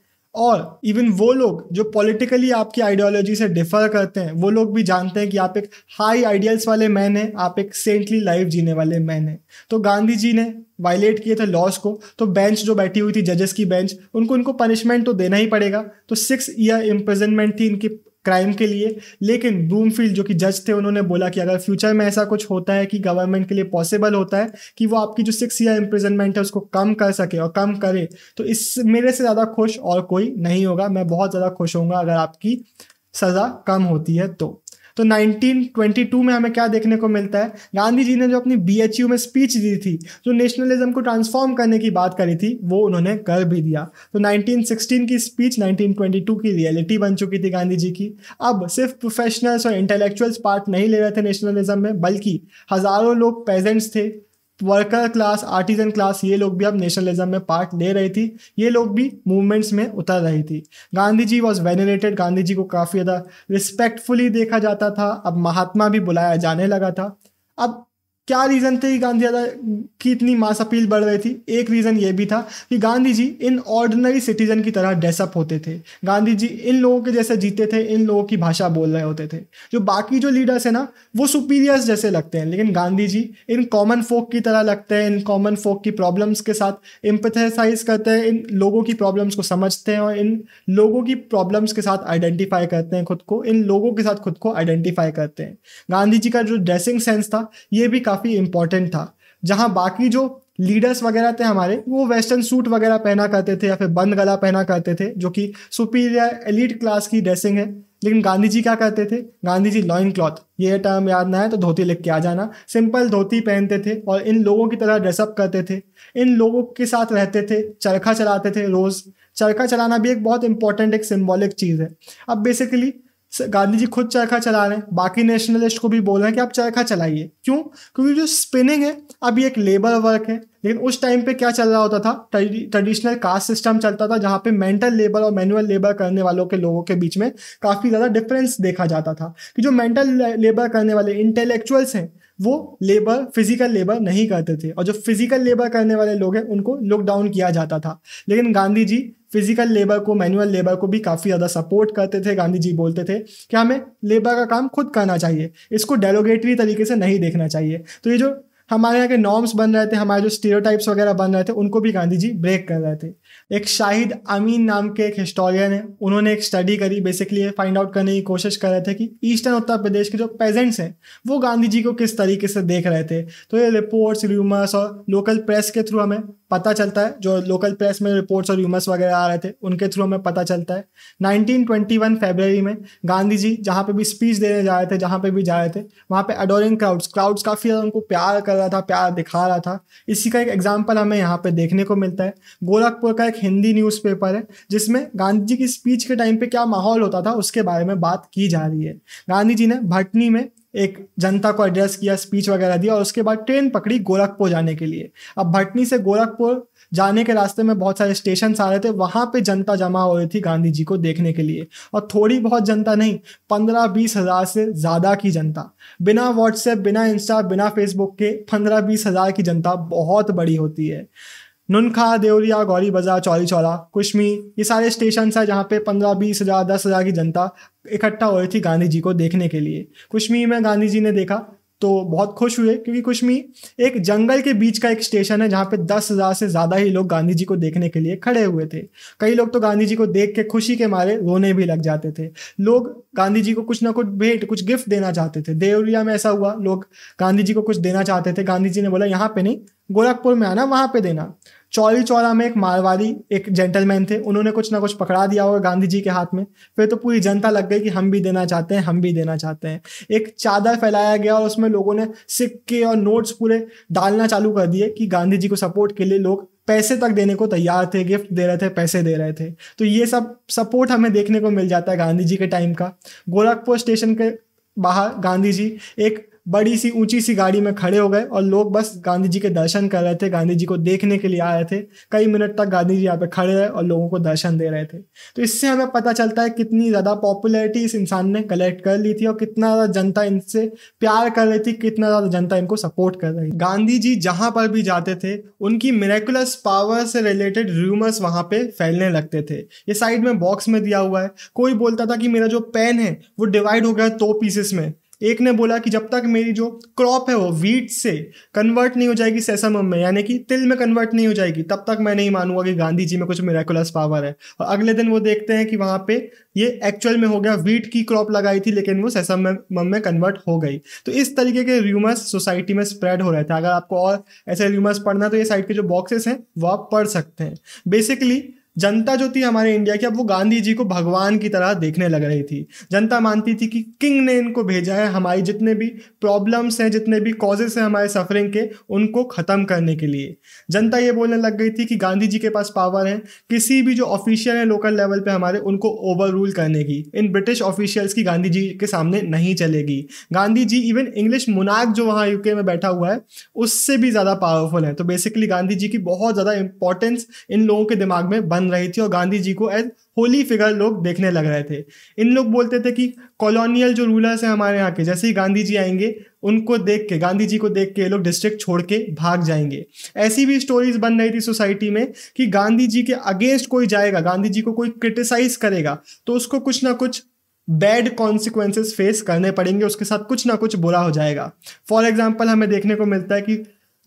Speaker 1: और इवन वो लोग जो पॉलिटिकली आपकी आइडियोलॉजी से डिफर करते हैं वो लोग भी जानते हैं कि आप एक हाई आइडियल्स वाले मैन हैं आप एक सेंटली लाइफ जीने वाले मैन हैं तो गांधी जी ने वायलेट किए थे लॉस को तो बेंच जो बैठी हुई थी जजेस की बेंच उनको इनको पनिशमेंट तो देना ही पड़ेगा तो सिक्स ईयर इम्प्रिजनमेंट थी इनकी क्राइम के लिए लेकिन ब्रूमफील्ड जो कि जज थे उन्होंने बोला कि अगर फ्यूचर में ऐसा कुछ होता है कि गवर्नमेंट के लिए पॉसिबल होता है कि वो आपकी जो सिक्स ईयर इम्प्रिजनमेंट है उसको कम कर सके और कम करे तो इस मेरे से ज़्यादा खुश और कोई नहीं होगा मैं बहुत ज़्यादा खुश होऊंगा अगर आपकी सज़ा कम होती है तो तो 1922 में हमें क्या देखने को मिलता है गांधी जी ने जो अपनी बी में स्पीच दी थी जो नेशनलिज्म को ट्रांसफॉर्म करने की बात करी थी वो उन्होंने कर भी दिया तो 1916 की स्पीच 1922 की रियलिटी बन चुकी थी गांधी जी की अब सिर्फ प्रोफेशनल्स और इंटेलेक्चुअल्स पार्ट नहीं ले रहे थे नेशनलिज्म में बल्कि हज़ारों लोग प्रेजेंट्स थे वर्कर क्लास आर्टिजन क्लास ये लोग भी अब नेशनलिज्म में पार्ट ले रही थी ये लोग भी मूवमेंट्स में उतर रही थी गांधी जी वॉज वेनरेटेड गांधी जी को काफ़ी ज़्यादा रिस्पेक्टफुली देखा जाता था अब महात्मा भी बुलाया जाने लगा था अब क्या रीज़न थे गांधी दादा की इतनी मास अपील बढ़ रही थी एक रीज़न ये भी था कि गांधी जी इन ऑर्डिनरी सिटीजन की तरह डेसअप होते थे गांधी जी इन लोगों के जैसे जीते थे इन लोगों की भाषा बोल रहे होते थे जो बाकी जो लीडर्स हैं ना वो सुपीरियर्स जैसे लगते हैं लेकिन गांधी जी इन कॉमन फोक की तरह लगते हैं इन कॉमन फोक की प्रॉब्लम्स के साथ इम्पथसाइज करते हैं इन लोगों की प्रॉब्लम्स को समझते हैं और इन लोगों की प्रॉब्लम्स के साथ आइडेंटिफाई करते हैं खुद को इन लोगों के साथ खुद को आइडेंटिफाई करते हैं गांधी जी का जो ड्रेसिंग सेंस था ये भी काफ़ी काफ़ी इम्पॉर्टेंट था जहाँ बाकी जो लीडर्स वगैरह थे हमारे वो वेस्टर्न सूट वगैरह पहना करते थे या फिर बंद गला पहना करते थे जो कि सुपीरियर एलिट क्लास की ड्रेसिंग है लेकिन गांधी जी क्या करते थे गांधी जी लॉइन क्लॉथ ये टर्म याद ना आए तो धोती लिख के आ जाना सिंपल धोती पहनते थे और इन लोगों की तरह ड्रेसअप करते थे इन लोगों के साथ रहते थे चरखा चलाते थे रोज़ चरखा चलाना भी एक बहुत इंपॉर्टेंट एक सिम्बॉलिक चीज़ है अब बेसिकली गांधी जी खुद चरखा चला रहे हैं बाकी नेशनलिस्ट को भी बोल रहे हैं कि आप चरखा चलाइए क्यों क्योंकि जो स्पिनिंग है अभी एक लेबर वर्क है लेकिन उस टाइम पे क्या चल रहा होता था ट्रेडिशनल कास्ट सिस्टम चलता था जहाँ पे मेंटल लेबर और मैनुअल लेबर करने वालों के लोगों के बीच में काफ़ी ज़्यादा डिफरेंस देखा जाता था कि जो मेंटल लेबर करने वाले इंटेलेक्चुअल्स हैं वो लेबर फिजिकल लेबर नहीं करते थे और जो फिजिकल लेबर करने वाले लोग हैं उनको लुकडाउन किया जाता था लेकिन गांधी जी फिजिकल लेबर को मैनुअल लेबर को भी काफ़ी ज़्यादा सपोर्ट करते थे गांधी जी बोलते थे कि हमें लेबर का काम खुद करना चाहिए इसको डेलोगेटरी तरीके से नहीं देखना चाहिए तो ये जो हमारे यहाँ के नॉर्म्स बन रहे थे हमारे जो स्टीरियोटाइप्स वगैरह बन रहे थे उनको भी गांधी जी ब्रेक कर रहे थे एक शाहिद अमीन नाम के एक हिस्टोरियन है उन्होंने एक स्टडी करी बेसिकली ये फाइंड आउट करने की कोशिश कर रहे थे कि ईस्टर्न उत्तर प्रदेश के जो पेजेंट्स हैं वो गांधी जी को किस तरीके से देख रहे थे तो ये रिपोर्ट्स र्यूमर्स और लोकल प्रेस के थ्रू हमें पता चलता है जो लोकल प्रेस में रिपोर्ट्स और र्यूमर्स वगैरह आ रहे थे उनके थ्रू हमें पता चलता है नाइनटीन ट्वेंटी में गांधी जी जहाँ पे भी स्पीच देने जा रहे थे जहाँ पे भी जा रहे थे वहाँ पे अडोरिंग क्राउड्स क्राउड्स काफ़ी ज़्यादा उनको प्यार कर रहा था प्यार दिखा रहा था इसी का एक एग्जाम्पल हमें यहाँ पे देखने को मिलता है गोरखपुर का एक हिंदी न्यूज़पेपर है जिसमें गांधी जी की स्पीच के टाइम पे क्या माहौल होता था उसके बारे में बात की जा रही है गांधी जी ने भटनी में एक जनता को एड्रेस किया स्पीच वगैरह दिया और उसके बाद ट्रेन पकड़ी गोरखपुर जाने के लिए अब भटनी से गोरखपुर जाने के रास्ते में बहुत सारे स्टेशन आ रहे थे वहां पे जनता जमा हो रही थी गांधी जी को देखने के लिए और थोड़ी बहुत जनता नहीं पंद्रह बीस हजार से ज्यादा की जनता बिना व्हाट्सएप बिना इंस्टा बिना फेसबुक के पंद्रह बीस हजार की जनता बहुत बड़ी होती है नुनखा देवरिया गौरी बाजार चौरी चौरा कुश्मी ये सारे स्टेशन है जहाँ पे पंद्रह बीस हजार दस हजार की जनता इकट्ठा हो रही थी गांधी जी को देखने के लिए कुश्मी में गांधी जी ने देखा तो बहुत खुश हुए क्योंकि कुश्मी एक जंगल के बीच का एक स्टेशन है जहाँ पे दस हज़ार से ज़्यादा ही लोग गांधी जी को देखने के लिए खड़े हुए थे कई लोग तो गांधी जी को देख के खुशी के मारे रोने भी लग जाते थे लोग गांधी जी को कुछ ना कुछ भेंट कुछ गिफ्ट देना चाहते थे देवरिया में ऐसा हुआ लोग गांधी जी को कुछ देना चाहते थे गांधी जी ने बोला यहाँ पे नहीं गोरखपुर में आना वहाँ पे देना चौरी चौरा में एक मारवाड़ी एक जेंटलमैन थे उन्होंने कुछ ना कुछ पकड़ा दिया होगा गांधी जी के हाथ में फिर तो पूरी जनता लग गई कि हम भी देना चाहते हैं हम भी देना चाहते हैं एक चादर फैलाया गया और उसमें लोगों ने सिक्के और नोट्स पूरे डालना चालू कर दिए कि गांधी जी को सपोर्ट के लिए लोग पैसे तक देने को तैयार थे गिफ्ट दे रहे थे पैसे दे रहे थे तो ये सब सपोर्ट हमें देखने को मिल जाता है गांधी जी के टाइम का गोरखपुर स्टेशन के बाहर गांधी जी एक बड़ी सी ऊंची सी गाड़ी में खड़े हो गए और लोग बस गांधी जी के दर्शन कर रहे थे गांधी जी को देखने के लिए आ रहे थे कई मिनट तक गांधी जी यहाँ पे खड़े रहे और लोगों को दर्शन दे रहे थे तो इससे हमें पता चलता है कितनी ज़्यादा पॉपुलैरिटी इस इंसान ने कलेक्ट कर ली थी और कितना ज़्यादा जनता इनसे प्यार कर रही थी कितना ज़्यादा जनता इनको सपोर्ट कर रही गांधी जी जहाँ पर भी जाते थे उनकी मेरेकुलस पावर से रिलेटेड र्यूमर्स वहाँ पे फैलने लगते थे ये साइड में बॉक्स में दिया हुआ है कोई बोलता था कि मेरा जो पेन है वो डिवाइड हो गया दो पीसेस में एक ने बोला कि जब तक मेरी जो क्रॉप है वो वीट से कन्वर्ट नहीं हो जाएगी सेसम में यानी कि तिल में कन्वर्ट नहीं हो जाएगी तब तक मैं नहीं मानूंगा कि गांधी जी में कुछ मेराकुलस पावर है और अगले दिन वो देखते हैं कि वहाँ पे ये एक्चुअल में हो गया वीट की क्रॉप लगाई थी लेकिन वो सेसम में, में कन्वर्ट हो गई तो इस तरीके के र्यूमर्स सोसाइटी में स्प्रेड हो रहे थे अगर आपको और ऐसे र्यूमर्स पढ़ना तो ये साइड के जो बॉक्सेस हैं वो आप पढ़ सकते हैं बेसिकली जनता जो थी हमारे इंडिया की अब वो गांधी जी को भगवान की तरह देखने लग रही थी जनता मानती थी कि किंग ने इनको भेजा है हमारी जितने भी प्रॉब्लम्स हैं जितने भी कॉजेस हैं हमारे सफरिंग के उनको ख़त्म करने के लिए जनता ये बोलने लग गई थी कि गांधी जी के पास पावर है किसी भी जो ऑफिशियल हैं लोकल लेवल पर हमारे उनको ओवर रूल करने की इन ब्रिटिश ऑफिशियल्स की गांधी जी के सामने नहीं चलेगी गांधी जी इवन इंग्लिश मुनाक जो वहाँ यूके में बैठा हुआ है उससे भी ज़्यादा पावरफुल है तो बेसिकली गांधी जी की बहुत ज़्यादा इंपॉर्टेंस इन लोगों के दिमाग में बन रही थी और गांधी जी को एज होली फिगर लोग देखने लग रहे थे इन लोग बोलते थे कि कॉलोनियल जो रूलर्स हैं हमारे यहाँ के जैसे ही गांधी जी आएंगे उनको देख के गांधी जी को देख के ये लोग डिस्ट्रिक्ट छोड़ के भाग जाएंगे ऐसी भी स्टोरीज बन रही थी सोसाइटी में कि गांधी जी के अगेंस्ट कोई जाएगा गांधी जी को कोई क्रिटिसाइज करेगा तो उसको कुछ ना कुछ बैड कॉन्सिक्वेंसेस फेस करने पड़ेंगे उसके साथ कुछ ना कुछ बुरा हो जाएगा फॉर एग्जाम्पल हमें देखने को मिलता है कि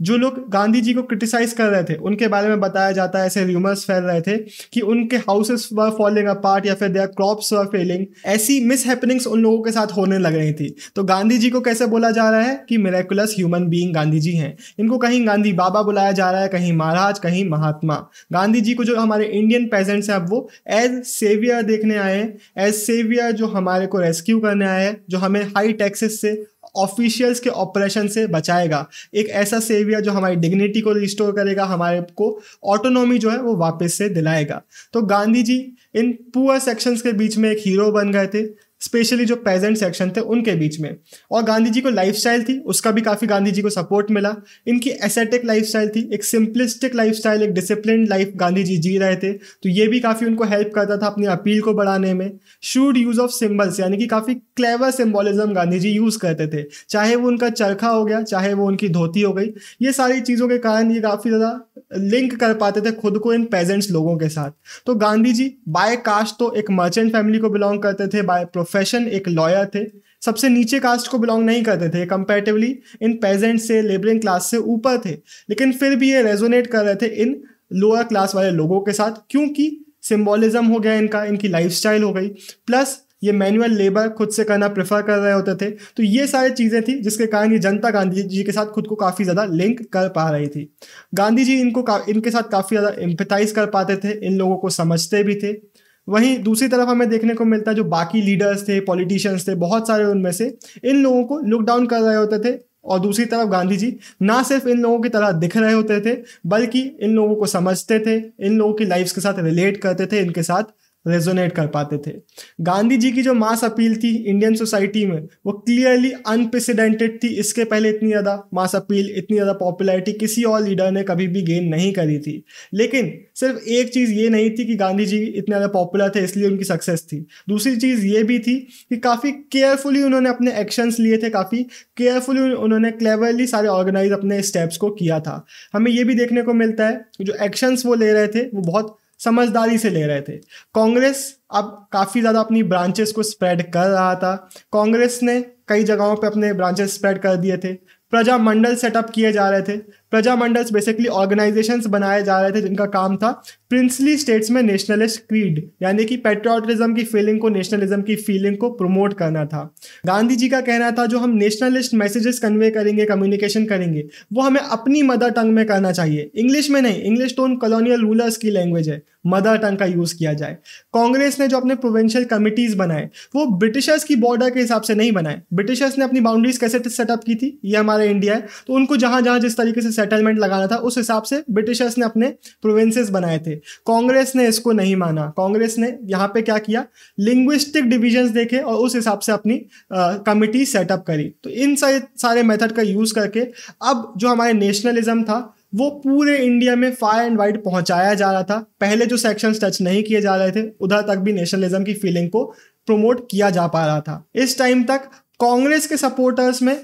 Speaker 1: जो लोग गांधी जी को क्रिटिसाइज कर रहे थे उनके बारे में बताया जाता है ऐसे र्यूमर्स फैल रहे थे कि उनके हाउसेस वर फॉलिंग अपार्ट या फिर देयर क्रॉप्स वर फेलिंग ऐसी मिसहैपनिंग्स उन लोगों के साथ होने लग रही थी तो गांधी जी को कैसे बोला जा रहा है कि miraculous human being Gandhi ji हैं इनको कहीं गांधी बाबा बुलाया जा रहा है कहीं महाराज कहीं महात्मा गांधी जी को जो हमारे इंडियन पेजेंट्स हैं अब वो एज सेवियर देखने आए हैं एज सेवियर जो हमारे को रेस्क्यू करने आए हैं जो हमें हाई टैक्सेस से ऑफिशियल्स के ऑपरेशन से बचाएगा एक ऐसा सेवियर जो हमारी डिग्निटी को रिस्टोर करेगा हमारे को ऑटोनॉमी जो है वो वापस से दिलाएगा तो गांधी जी इन पुअर सेक्शंस के बीच में एक हीरो बन गए थे स्पेशली जो पेजेंट सेक्शन थे उनके बीच में और गांधी जी को स्टाइल थी उसका भी काफ़ी गांधी जी को सपोर्ट मिला इनकी एसेटिक स्टाइल थी एक सिंपलिस्टिक स्टाइल एक डिसिप्लिन लाइफ गांधी जी जी रहे थे तो ये भी काफ़ी उनको हेल्प करता था अपनी अपील को बढ़ाने में शूड यूज़ ऑफ सिम्बल्स यानी कि काफ़ी clever symbolism Gandhi ji use करते थे चाहे वो उनका चरखा हो गया चाहे वो उनकी धोती हो गई ये सारी चीज़ों के कारण ये काफ़ी ज़्यादा लिंक कर पाते थे खुद को इन पेजेंट्स लोगों के साथ तो गांधी जी बाय कास्ट तो एक मर्चेंट फैमिली को बिलोंग करते थे बाय प्रोफेशन एक लॉयर थे सबसे नीचे कास्ट को बिलोंग नहीं करते थे कंपेरेटिवली इन पेजेंट से लेबरिंग क्लास से ऊपर थे लेकिन फिर भी ये रेजोनेट कर रहे थे इन लोअर क्लास वाले लोगों के साथ क्योंकि सिम्बॉलिज्म हो गया इनका इनकी लाइफ हो गई प्लस ये मैनुअल लेबर खुद से करना प्रेफर कर रहे होते थे तो ये सारी चीज़ें थी जिसके कारण ये जनता गांधी जी के साथ खुद को काफ़ी ज़्यादा लिंक कर पा रही थी गांधी जी इनको इनके साथ काफ़ी ज़्यादा एम्पथाइज कर पाते थे इन लोगों को समझते भी थे वहीं दूसरी तरफ हमें देखने को मिलता है जो बाकी लीडर्स थे पॉलिटिशियंस थे बहुत सारे उनमें से इन लोगों को लुकडाउन कर रहे होते थे और दूसरी तरफ गांधी जी ना सिर्फ इन लोगों की तरह दिख रहे होते थे बल्कि इन लोगों को समझते थे इन लोगों की लाइफ के साथ रिलेट करते थे इनके साथ रेजोनेट कर पाते थे गांधी जी की जो मास अपील थी इंडियन सोसाइटी में वो क्लियरली अनप्रेसिडेंटेड थी इसके पहले इतनी ज़्यादा मास अपील इतनी ज़्यादा पॉपुलैरिटी किसी और लीडर ने कभी भी गेन नहीं करी थी लेकिन सिर्फ एक चीज़ ये नहीं थी कि गांधी जी इतने ज़्यादा पॉपुलर थे इसलिए उनकी सक्सेस थी दूसरी चीज़ ये भी थी कि काफ़ी केयरफुली उन्होंने अपने एक्शंस लिए थे काफ़ी केयरफुली उन्होंने क्लेवरली सारे ऑर्गेनाइज अपने स्टेप्स को किया था हमें ये भी देखने को मिलता है जो एक्शंस वो ले रहे थे वो बहुत समझदारी से ले रहे थे कांग्रेस अब काफ़ी ज़्यादा अपनी ब्रांचेस को स्प्रेड कर रहा था कांग्रेस ने कई जगहों पे अपने ब्रांचेस स्प्रेड कर दिए थे प्रजा मंडल सेटअप किए जा रहे थे प्रजा मंडल्स बेसिकली ऑर्गेनाइजेशन बनाए जा रहे थे जिनका काम था प्रिंसली स्टेट्स में नेशनलिस्ट क्रीड यानी कि पेट्रोटिज्म की फीलिंग को नेशनलिज्म की फीलिंग को प्रमोट करना था गांधी जी का कहना था जो हम नेशनलिस्ट मैसेजेस कन्वे करेंगे कम्युनिकेशन करेंगे वो हमें अपनी मदर टंग में करना चाहिए इंग्लिश में नहीं इंग्लिश तो उन कॉलोनियल रूलर्स की लैंग्वेज है मदर टंग का यूज़ किया जाए कांग्रेस ने जो अपने प्रोविंशियल कमिटीज़ बनाए वो ब्रिटिशर्स की बॉर्डर के हिसाब से नहीं बनाए ब्रिटिशर्स ने अपनी बाउंड्रीज कैसे सेटअप की थी ये हमारे इंडिया है तो उनको जहां जहां जिस तरीके से सेटलमेंट लगाना था उस हिसाब से ब्रिटिशर्स ने अपने प्रोविंसेस बनाए थे कांग्रेस ने इसको नहीं माना कांग्रेस ने यहाँ पे क्या किया लिंग्विस्टिक डिविजन्स देखे और उस हिसाब से अपनी कमिटी सेटअप करी तो इन सारे सारे मेथड का यूज़ करके अब जो हमारे नेशनलिज्म था वो पूरे इंडिया में फायर एंड वाइट पहुंचाया जा रहा था पहले जो सेक्शंस टच नहीं किए जा रहे थे उधर तक भी नेशनलिज्म की फीलिंग को प्रमोट किया जा पा रहा था इस टाइम तक कांग्रेस के सपोर्टर्स में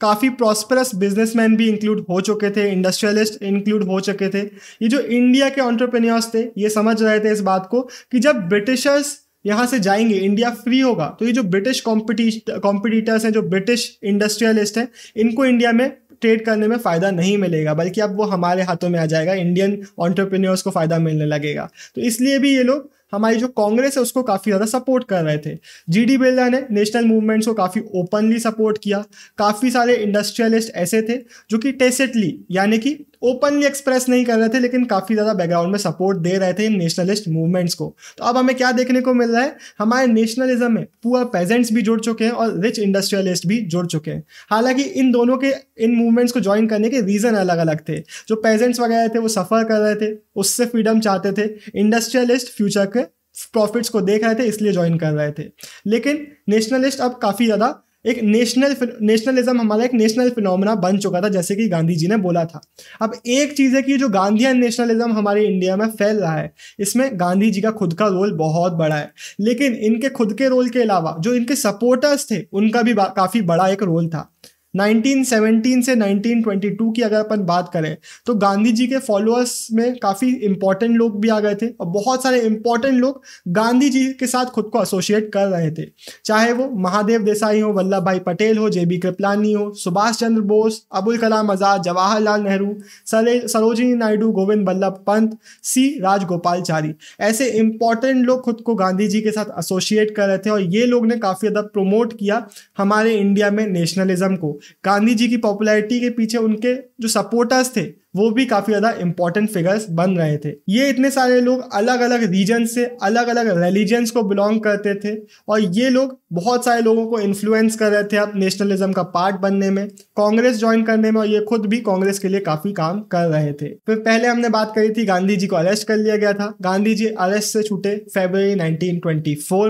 Speaker 1: काफ़ी प्रॉस्परस बिजनेसमैन भी इंक्लूड हो चुके थे इंडस्ट्रियलिस्ट इंक्लूड हो चुके थे ये जो इंडिया के ऑन्टरप्रेन्योर्स थे ये समझ रहे थे इस बात को कि जब ब्रिटिशर्स यहाँ से जाएंगे इंडिया फ्री होगा तो ये जो ब्रिटिश कॉम्पिटिटर्स हैं जो ब्रिटिश इंडस्ट्रियलिस्ट हैं इनको इंडिया में ट्रेड करने में फ़ायदा नहीं मिलेगा बल्कि अब वो हमारे हाथों में आ जाएगा इंडियन ऑन्टरप्रेन्योर्स को फ़ायदा मिलने लगेगा तो इसलिए भी ये लोग हमारी जो कांग्रेस है उसको काफ़ी ज़्यादा सपोर्ट कर रहे थे जी डी बिरला ने नेशनल मूवमेंट्स को काफ़ी ओपनली सपोर्ट किया काफ़ी सारे इंडस्ट्रियलिस्ट ऐसे थे जो कि टेसेटली यानी कि ओपनली एक्सप्रेस नहीं कर रहे थे लेकिन काफ़ी ज़्यादा बैकग्राउंड में सपोर्ट दे रहे थे इन नेशनलिस्ट मूवमेंट्स को तो अब हमें क्या देखने को मिल रहा है हमारे नेशनलिज्म में पुअर पेजेंट्स भी जुड़ चुके हैं और रिच इंडस्ट्रियलिस्ट भी जुड़ चुके हैं हालांकि इन दोनों के इन मूवमेंट्स को ज्वाइन करने के रीज़न अलग अलग थे जो पेजेंट्स वगैरह थे वो सफ़र कर रहे थे उससे फ्रीडम चाहते थे इंडस्ट्रियलिस्ट फ्यूचर के प्रॉफिट्स को देख रहे थे इसलिए ज्वाइन कर रहे थे लेकिन नेशनलिस्ट अब काफ़ी ज़्यादा एक नेशनल नेशनलिज्म हमारा एक नेशनल फिनोमेना बन चुका था जैसे कि गांधी जी ने बोला था अब एक चीज़ है कि जो गांधी नेशनलिज्म हमारे इंडिया में फैल रहा है इसमें गांधी जी का खुद का रोल बहुत बड़ा है लेकिन इनके खुद के रोल के अलावा जो इनके सपोर्टर्स थे उनका भी काफ़ी बड़ा एक रोल था 1917 से 1922 की अगर अपन बात करें तो गांधी जी के फॉलोअर्स में काफ़ी इंपॉर्टेंट लोग भी आ गए थे और बहुत सारे इंपॉर्टेंट लोग गांधी जी के साथ खुद को एसोसिएट कर रहे थे चाहे वो महादेव देसाई हो वल्लभ भाई पटेल हो जे बी कृपलानी हो सुभाष चंद्र बोस अबुल कलाम आज़ाद जवाहरलाल नेहरू सरोजिनी नायडू गोविंद वल्लभ पंत सी राजगोपालचारी ऐसे इंपॉर्टेंट लोग खुद को गांधी जी के साथ एसोसिएट कर रहे थे और ये लोग ने काफ़ी ज़्यादा प्रमोट किया हमारे इंडिया में नेशनलिज्म को गांधी जी की पॉपुलैरिटी के पीछे उनके जो सपोर्टर्स थे वो भी काफी ज्यादा इंपॉर्टेंट फिगर्स बन रहे थे ये इतने सारे लोग अलग अलग रीजन से अलग अलग रिलीजन्स को बिलोंग करते थे और ये लोग बहुत सारे लोगों को इन्फ्लुएंस कर रहे थे अब नेशनलिज्म का पार्ट बनने में कांग्रेस ज्वाइन करने में और ये खुद भी कांग्रेस के लिए काफी काम कर रहे थे फिर पहले हमने बात करी थी गांधी जी को अरेस्ट कर लिया गया था गांधी जी अरेस्ट से छूटे फेबर नाइनटीन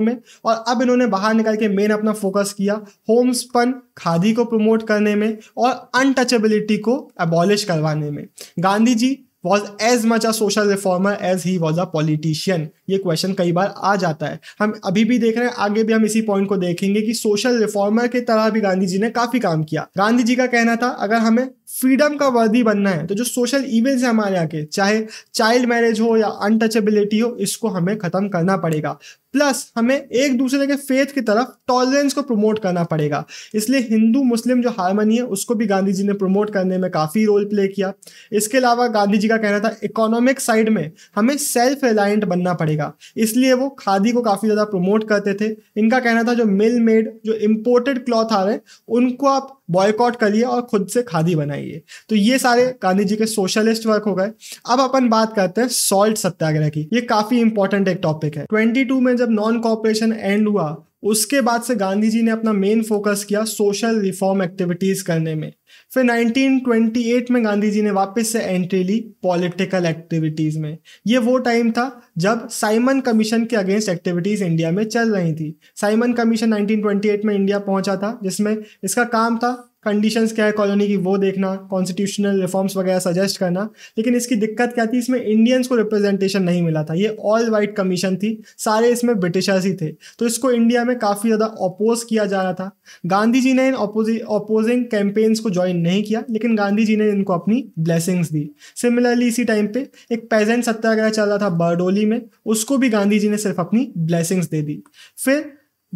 Speaker 1: में और अब इन्होंने बाहर निकल के मेन अपना फोकस किया होम्सपन खादी को प्रमोट करने में और अनटचेबिलिटी को अबॉलिश करवाने में Gandhi ji was as much a social reformer as he was a politician ये क्वेश्चन कई बार आ जाता है हम अभी भी देख रहे हैं आगे भी हम इसी पॉइंट को देखेंगे कि सोशल रिफॉर्मर के तरह भी गांधी जी ने काफी काम किया गांधी जी का कहना था अगर हमें फ्रीडम का वर्दी बनना है तो जो सोशल इवेंट्स हैं हमारे यहाँ के चाहे चाइल्ड मैरिज हो या अनटचेबिलिटी हो इसको हमें खत्म करना पड़ेगा प्लस हमें एक दूसरे के फेथ की तरफ टॉलरेंस को प्रमोट करना पड़ेगा इसलिए हिंदू मुस्लिम जो हारमनी है उसको भी गांधी जी ने प्रमोट करने में काफ़ी रोल प्ले किया इसके अलावा गांधी जी का कहना था इकोनॉमिक साइड में हमें सेल्फ रिलायंट बनना पड़ेगा इसलिए वो खादी को काफ़ी ज़्यादा प्रमोट करते थे इनका कहना था जो मिल मेड जो इम्पोर्टेड क्लॉथ आ रहे हैं उनको आप बॉयकॉट करिए और खुद से खादी बनाइए तो ये सारे गांधी जी के सोशलिस्ट वर्क हो गए अब अपन बात करते हैं सॉल्ट सत्याग्रह की ये काफी इंपॉर्टेंट एक टॉपिक है 22 में जब नॉन कॉपरेशन एंड हुआ उसके बाद से गांधी जी ने अपना मेन फोकस किया सोशल रिफॉर्म एक्टिविटीज करने में फिर 1928 में गांधी जी ने वापस से एंट्री ली पॉलिटिकल एक्टिविटीज़ में ये वो टाइम था जब साइमन कमीशन के अगेंस्ट एक्टिविटीज़ इंडिया में चल रही थी साइमन कमीशन 1928 में इंडिया पहुंचा था जिसमें इसका काम था कंडीशंस क्या है कॉलोनी की वो देखना कॉन्स्टिट्यूशनल रिफॉर्म्स वगैरह सजेस्ट करना लेकिन इसकी दिक्कत क्या थी इसमें इंडियंस को रिप्रेजेंटेशन नहीं मिला था ये ऑल वाइट कमीशन थी सारे इसमें ब्रिटिशर्स ही थे तो इसको इंडिया में काफ़ी ज़्यादा अपोज किया जा रहा था गांधी जी ने इन अपोजिंग कैंपेन्स को ज्वाइन नहीं किया लेकिन गांधी जी ने इनको अपनी ब्लेसिंग्स दी सिमिलरली इसी टाइम पे एक पेजेंट सत्याग्रह चल रहा था बरडोली में उसको भी गांधी जी ने सिर्फ अपनी ब्लेसिंग्स दे दी फिर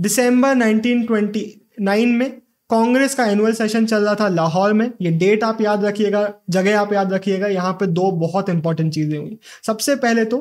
Speaker 1: दिसंबर 1929 में कांग्रेस का एनुअल सेशन चल रहा था लाहौर में ये डेट आप याद रखिएगा जगह आप याद रखिएगा यहाँ पे दो बहुत इंपॉर्टेंट चीज़ें हुई सबसे पहले तो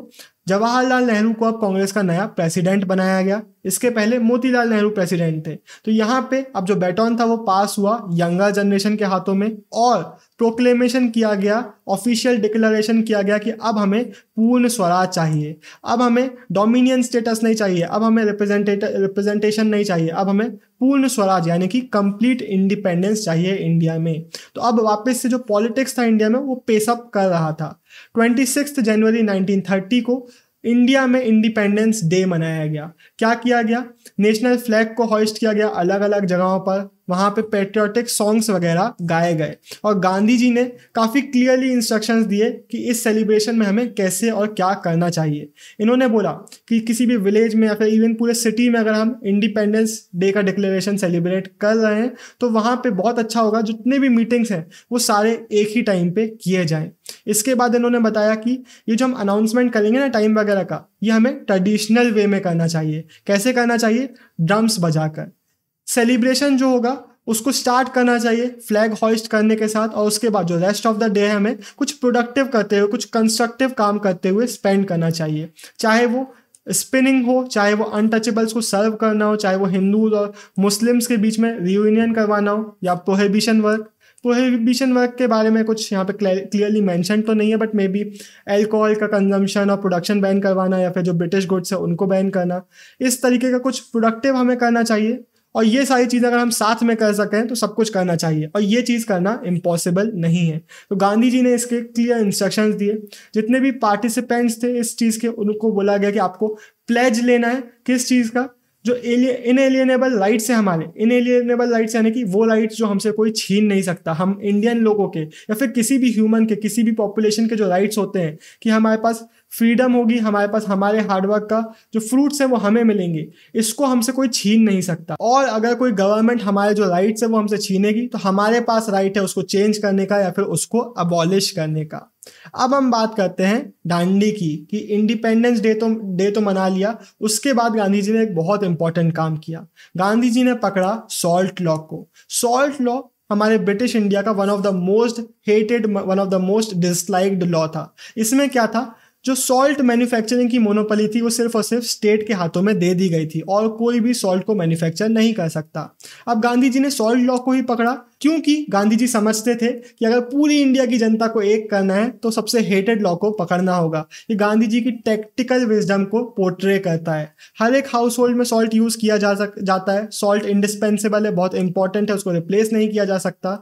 Speaker 1: जवाहरलाल नेहरू को अब कांग्रेस का नया प्रेसिडेंट बनाया गया इसके पहले मोतीलाल नेहरू प्रेसिडेंट थे तो यहाँ पे अब जो बैटॉन था वो पास हुआ यंगर जनरेशन के हाथों में और प्रोक्लेमेशन किया गया ऑफिशियल डिक्लेरेशन किया गया कि अब हमें पूर्ण स्वराज चाहिए अब हमें डोमिनियन स्टेटस नहीं चाहिए अब हमें रिप्रेजेंटेट रिप्रेजेंटेशन नहीं चाहिए अब हमें पूर्ण स्वराज यानी कि कंप्लीट इंडिपेंडेंस चाहिए इंडिया में तो अब वापस से जो पॉलिटिक्स था इंडिया में वो पेसअप कर रहा था ट्वेंटी जनवरी नाइनटीन को इंडिया में इंडिपेंडेंस डे मनाया गया क्या किया गया नेशनल फ्लैग को हॉइस्ट किया गया अलग अलग जगहों पर वहाँ पे पेट्रियाटिक सॉन्ग्स वगैरह गाए गए और गांधी जी ने काफ़ी क्लियरली इंस्ट्रक्शंस दिए कि इस सेलिब्रेशन में हमें कैसे और क्या करना चाहिए इन्होंने बोला कि किसी भी विलेज में या फिर इवन पूरे सिटी में अगर हम इंडिपेंडेंस डे का डिक्लेरेशन सेलिब्रेट कर रहे हैं तो वहाँ पर बहुत अच्छा होगा जितने भी मीटिंग्स हैं वो सारे एक ही टाइम पर किए जाएँ इसके बाद इन्होंने बताया कि ये जो हम अनाउंसमेंट करेंगे ना टाइम वगैरह का ये हमें ट्रेडिशनल वे में करना चाहिए कैसे करना चाहिए ड्रम्स बजाकर सेलिब्रेशन जो होगा उसको स्टार्ट करना चाहिए फ्लैग हॉइस्ट करने के साथ और उसके बाद जो रेस्ट ऑफ द डे हमें कुछ प्रोडक्टिव करते हुए कुछ कंस्ट्रक्टिव काम करते हुए स्पेंड करना चाहिए चाहे वो स्पिनिंग हो चाहे वो अनटचेबल्स को सर्व करना हो चाहे वो हिंदू और मुस्लिम्स के बीच में रियूनियन करवाना हो या प्रोहिबिशन वर्क प्रोहिबिशन वर्क के बारे में कुछ यहाँ पे क्लियरली मैंशन तो नहीं है बट मे बी एल्कोहल का कंजम्पशन और प्रोडक्शन बैन करवाना या फिर जो ब्रिटिश गुड्स है उनको बैन करना इस तरीके का कुछ प्रोडक्टिव हमें करना चाहिए और ये सारी चीज़ अगर हम साथ में कर सकें तो सब कुछ करना चाहिए और ये चीज़ करना इम्पॉसिबल नहीं है तो गांधी जी ने इसके क्लियर इंस्ट्रक्शंस दिए जितने भी पार्टिसिपेंट्स थे इस चीज़ के उनको बोला गया कि आपको प्लेज लेना है किस चीज़ का जो एलियनेबल राइट्स है हमारे इनएलियनेबल राइट्स यानी कि वो राइट्स जो हमसे कोई छीन नहीं सकता हम इंडियन लोगों के या फिर किसी भी ह्यूमन के किसी भी पॉपुलेशन के जो राइट्स होते हैं कि हमारे पास फ्रीडम होगी हमारे पास हमारे हार्डवर्क का जो फ्रूट्स हैं वो हमें मिलेंगे इसको हमसे कोई छीन नहीं सकता और अगर कोई गवर्नमेंट हमारे जो राइट्स है वो हमसे छीनेगी तो हमारे पास राइट है उसको चेंज करने का या फिर उसको अबॉलिश करने का अब हम बात करते हैं डांडी की कि इंडिपेंडेंस डे तो डे तो मना लिया उसके बाद गांधी जी ने एक बहुत इंपॉर्टेंट काम किया गांधी जी ने पकड़ा सॉल्ट लॉ को सॉल्ट लॉ हमारे ब्रिटिश इंडिया का one of the most hated one of the most disliked law था इसमें क्या था जो सॉल्ट मैन्युफैक्चरिंग की मोनोपली थी वो सिर्फ और सिर्फ स्टेट के हाथों में दे दी गई थी और कोई भी सॉल्ट को मैन्युफैक्चर नहीं कर सकता अब गांधी जी ने सॉल्ट लॉ को ही पकड़ा क्योंकि गांधी जी समझते थे कि अगर पूरी इंडिया की जनता को एक करना है तो सबसे हेटेड लॉ को पकड़ना होगा ये गांधी जी की टेक्टिकल विजडम को पोर्ट्रे करता है हर एक हाउस होल्ड में सॉल्ट यूज़ किया जा सक जाता है सॉल्ट इंडिस्पेंसेबल है बहुत इंपॉर्टेंट है उसको रिप्लेस नहीं किया जा सकता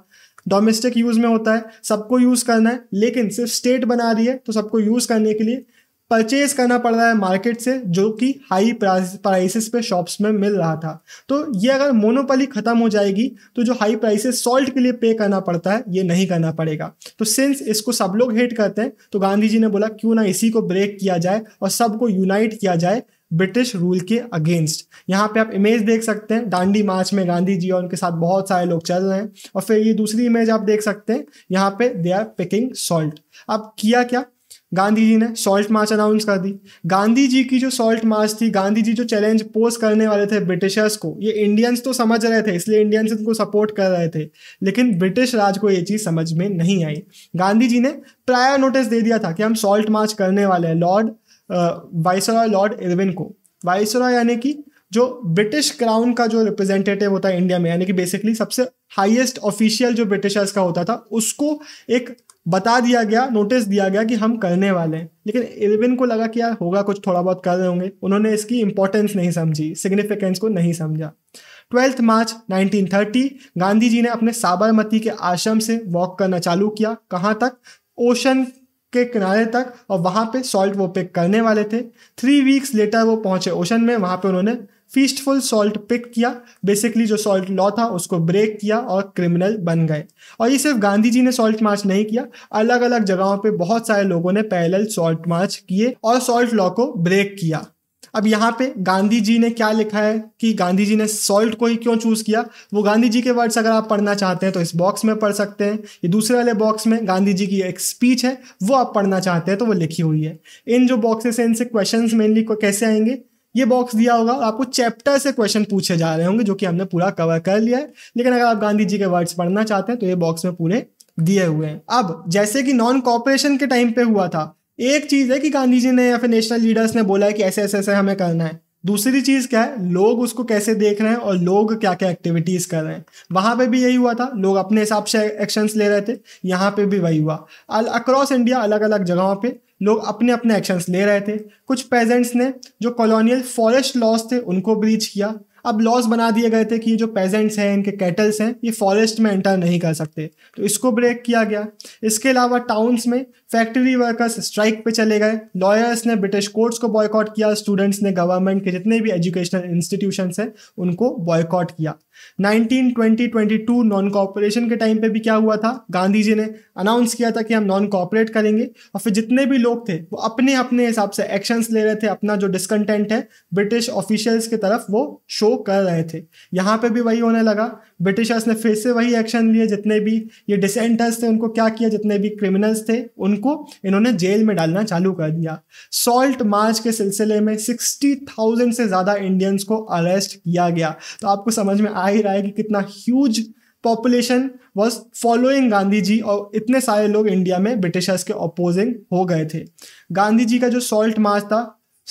Speaker 1: डोमेस्टिक यूज में होता है सबको यूज करना है लेकिन सिर्फ स्टेट बना रही है तो सबको यूज करने के लिए परचेज करना पड़ रहा है मार्केट से जो कि हाई प्राइसेस पे शॉप्स में मिल रहा था तो ये अगर मोनोपली खत्म हो जाएगी तो जो हाई प्राइसेस सॉल्ट के लिए पे करना पड़ता है ये नहीं करना पड़ेगा तो सिंस इसको सब लोग हेट करते हैं तो गांधी जी ने बोला क्यों ना इसी को ब्रेक किया जाए और सबको यूनाइट किया जाए ब्रिटिश रूल के अगेंस्ट यहाँ पे आप इमेज देख सकते हैं दांडी मार्च में गांधी जी और उनके साथ बहुत सारे लोग चल रहे हैं और फिर ये दूसरी इमेज आप देख सकते हैं यहाँ पे दे आर पिकिंग सॉल्ट अब किया क्या गांधी जी ने सॉल्ट मार्च अनाउंस कर दी गांधी जी की जो सॉल्ट मार्च थी गांधी जी जो चैलेंज पोज करने वाले थे ब्रिटिशर्स को ये इंडियंस तो समझ रहे थे इसलिए इंडियंस इनको सपोर्ट कर रहे थे लेकिन ब्रिटिश राज को ये चीज़ समझ में नहीं आई गांधी जी ने प्रायर नोटिस दे दिया था कि हम सॉल्ट मार्च करने वाले हैं लॉर्ड वाइसराय लॉर्ड इरविन को वाइसराय यानी कि जो ब्रिटिश क्राउन का जो रिप्रेजेंटेटिव होता है इंडिया में यानी कि बेसिकली सबसे हाईएस्ट ऑफिशियल जो ब्रिटिशर्स का होता था उसको एक बता दिया गया नोटिस दिया गया कि हम करने वाले हैं लेकिन इरविन को लगा कि यार होगा कुछ थोड़ा बहुत कर रहे होंगे उन्होंने इसकी इंपॉर्टेंस नहीं समझी सिग्निफिकेंस को नहीं समझा ट्वेल्थ मार्च 1930 गांधी जी ने अपने साबरमती के आश्रम से वॉक करना चालू किया कहाँ तक ओशन के किनारे तक और वहाँ पे सॉल्ट वो पिक करने वाले थे थ्री वीक्स लेटर वो पहुँचे ओशन में वहाँ पे उन्होंने फीस्टफुल सॉल्ट पिक किया बेसिकली जो सॉल्ट लॉ था उसको ब्रेक किया और क्रिमिनल बन गए और ये सिर्फ गांधी जी ने सॉल्ट मार्च नहीं किया अलग अलग जगहों पे बहुत सारे लोगों ने पैरेलल सॉल्ट मार्च किए और सॉल्ट लॉ को ब्रेक किया अब यहाँ पे गांधी जी ने क्या लिखा है कि गांधी जी ने सॉल्ट को ही क्यों चूज किया वो गांधी जी के वर्ड्स अगर आप पढ़ना चाहते हैं तो इस बॉक्स में पढ़ सकते हैं ये दूसरे वाले बॉक्स में गांधी जी की एक स्पीच है वो आप पढ़ना चाहते हैं तो वो लिखी हुई है इन जो बॉक्सेस हैं इनसे क्वेश्चन मेनली कैसे आएंगे ये बॉक्स दिया होगा और आपको चैप्टर से क्वेश्चन पूछे जा रहे होंगे जो कि हमने पूरा कवर कर लिया है लेकिन अगर आप गांधी जी के वर्ड्स पढ़ना चाहते हैं तो ये बॉक्स में पूरे दिए हुए हैं अब जैसे कि नॉन कॉपरेशन के टाइम पे हुआ था एक चीज़ है कि गांधी जी ने या फिर नेशनल लीडर्स ने बोला है कि ऐसे ऐसे ऐसे हमें करना है दूसरी चीज़ क्या है लोग उसको कैसे देख रहे हैं और लोग क्या क्या एक्टिविटीज़ कर रहे हैं वहां पे भी यही हुआ था लोग अपने हिसाब से एक्शंस ले रहे थे यहाँ पे भी वही हुआ अक्रॉस इंडिया अलग अलग जगहों पे लोग अपने अपने एक्शंस ले रहे थे कुछ पेजेंट्स ने जो कॉलोनियल फॉरेस्ट लॉस थे उनको ब्रीच किया अब लॉज बना दिए गए थे कि ये जो पेजेंट्स हैं इनके कैटल्स हैं ये फॉरेस्ट में एंटर नहीं कर सकते तो इसको ब्रेक किया गया इसके अलावा टाउन्स में फैक्ट्री वर्कर्स स्ट्राइक पे चले गए लॉयर्स ने ब्रिटिश कोर्ट्स को बॉयकॉट किया स्टूडेंट्स ने गवर्नमेंट के जितने भी एजुकेशनल इंस्टीट्यूशन हैं उनको बॉयकॉट किया twenty twenty two non cooperation के टाइम पे भी क्या हुआ था गांधी जी ने अनाउंस किया था कि हम नॉन कॉपरेट करेंगे और फिर जितने भी लोग थे वो अपने अपने हिसाब से एक्शंस ले रहे थे अपना जो डिस्कंटेंट है ब्रिटिश ऑफिशियल्स की तरफ वो शो कर रहे थे यहाँ पे भी वही होने लगा ब्रिटिशर्स ने फिर से वही एक्शन लिए जितने भी ये डिसेंटर्स थे उनको क्या किया जितने भी क्रिमिनल्स थे उनको इन्होंने जेल में डालना चालू कर दिया सॉल्ट मार्च के सिलसिले में सिक्सटी थाउजेंड से ज़्यादा इंडियंस को अरेस्ट किया गया तो आपको समझ में आ ही रहा है कि कितना huge population was following Gandhi ji और इतने सारे लोग इंडिया में ब्रिटिशर्स के अपोजिंग हो गए थे गांधी जी का जो सॉल्ट मार्च था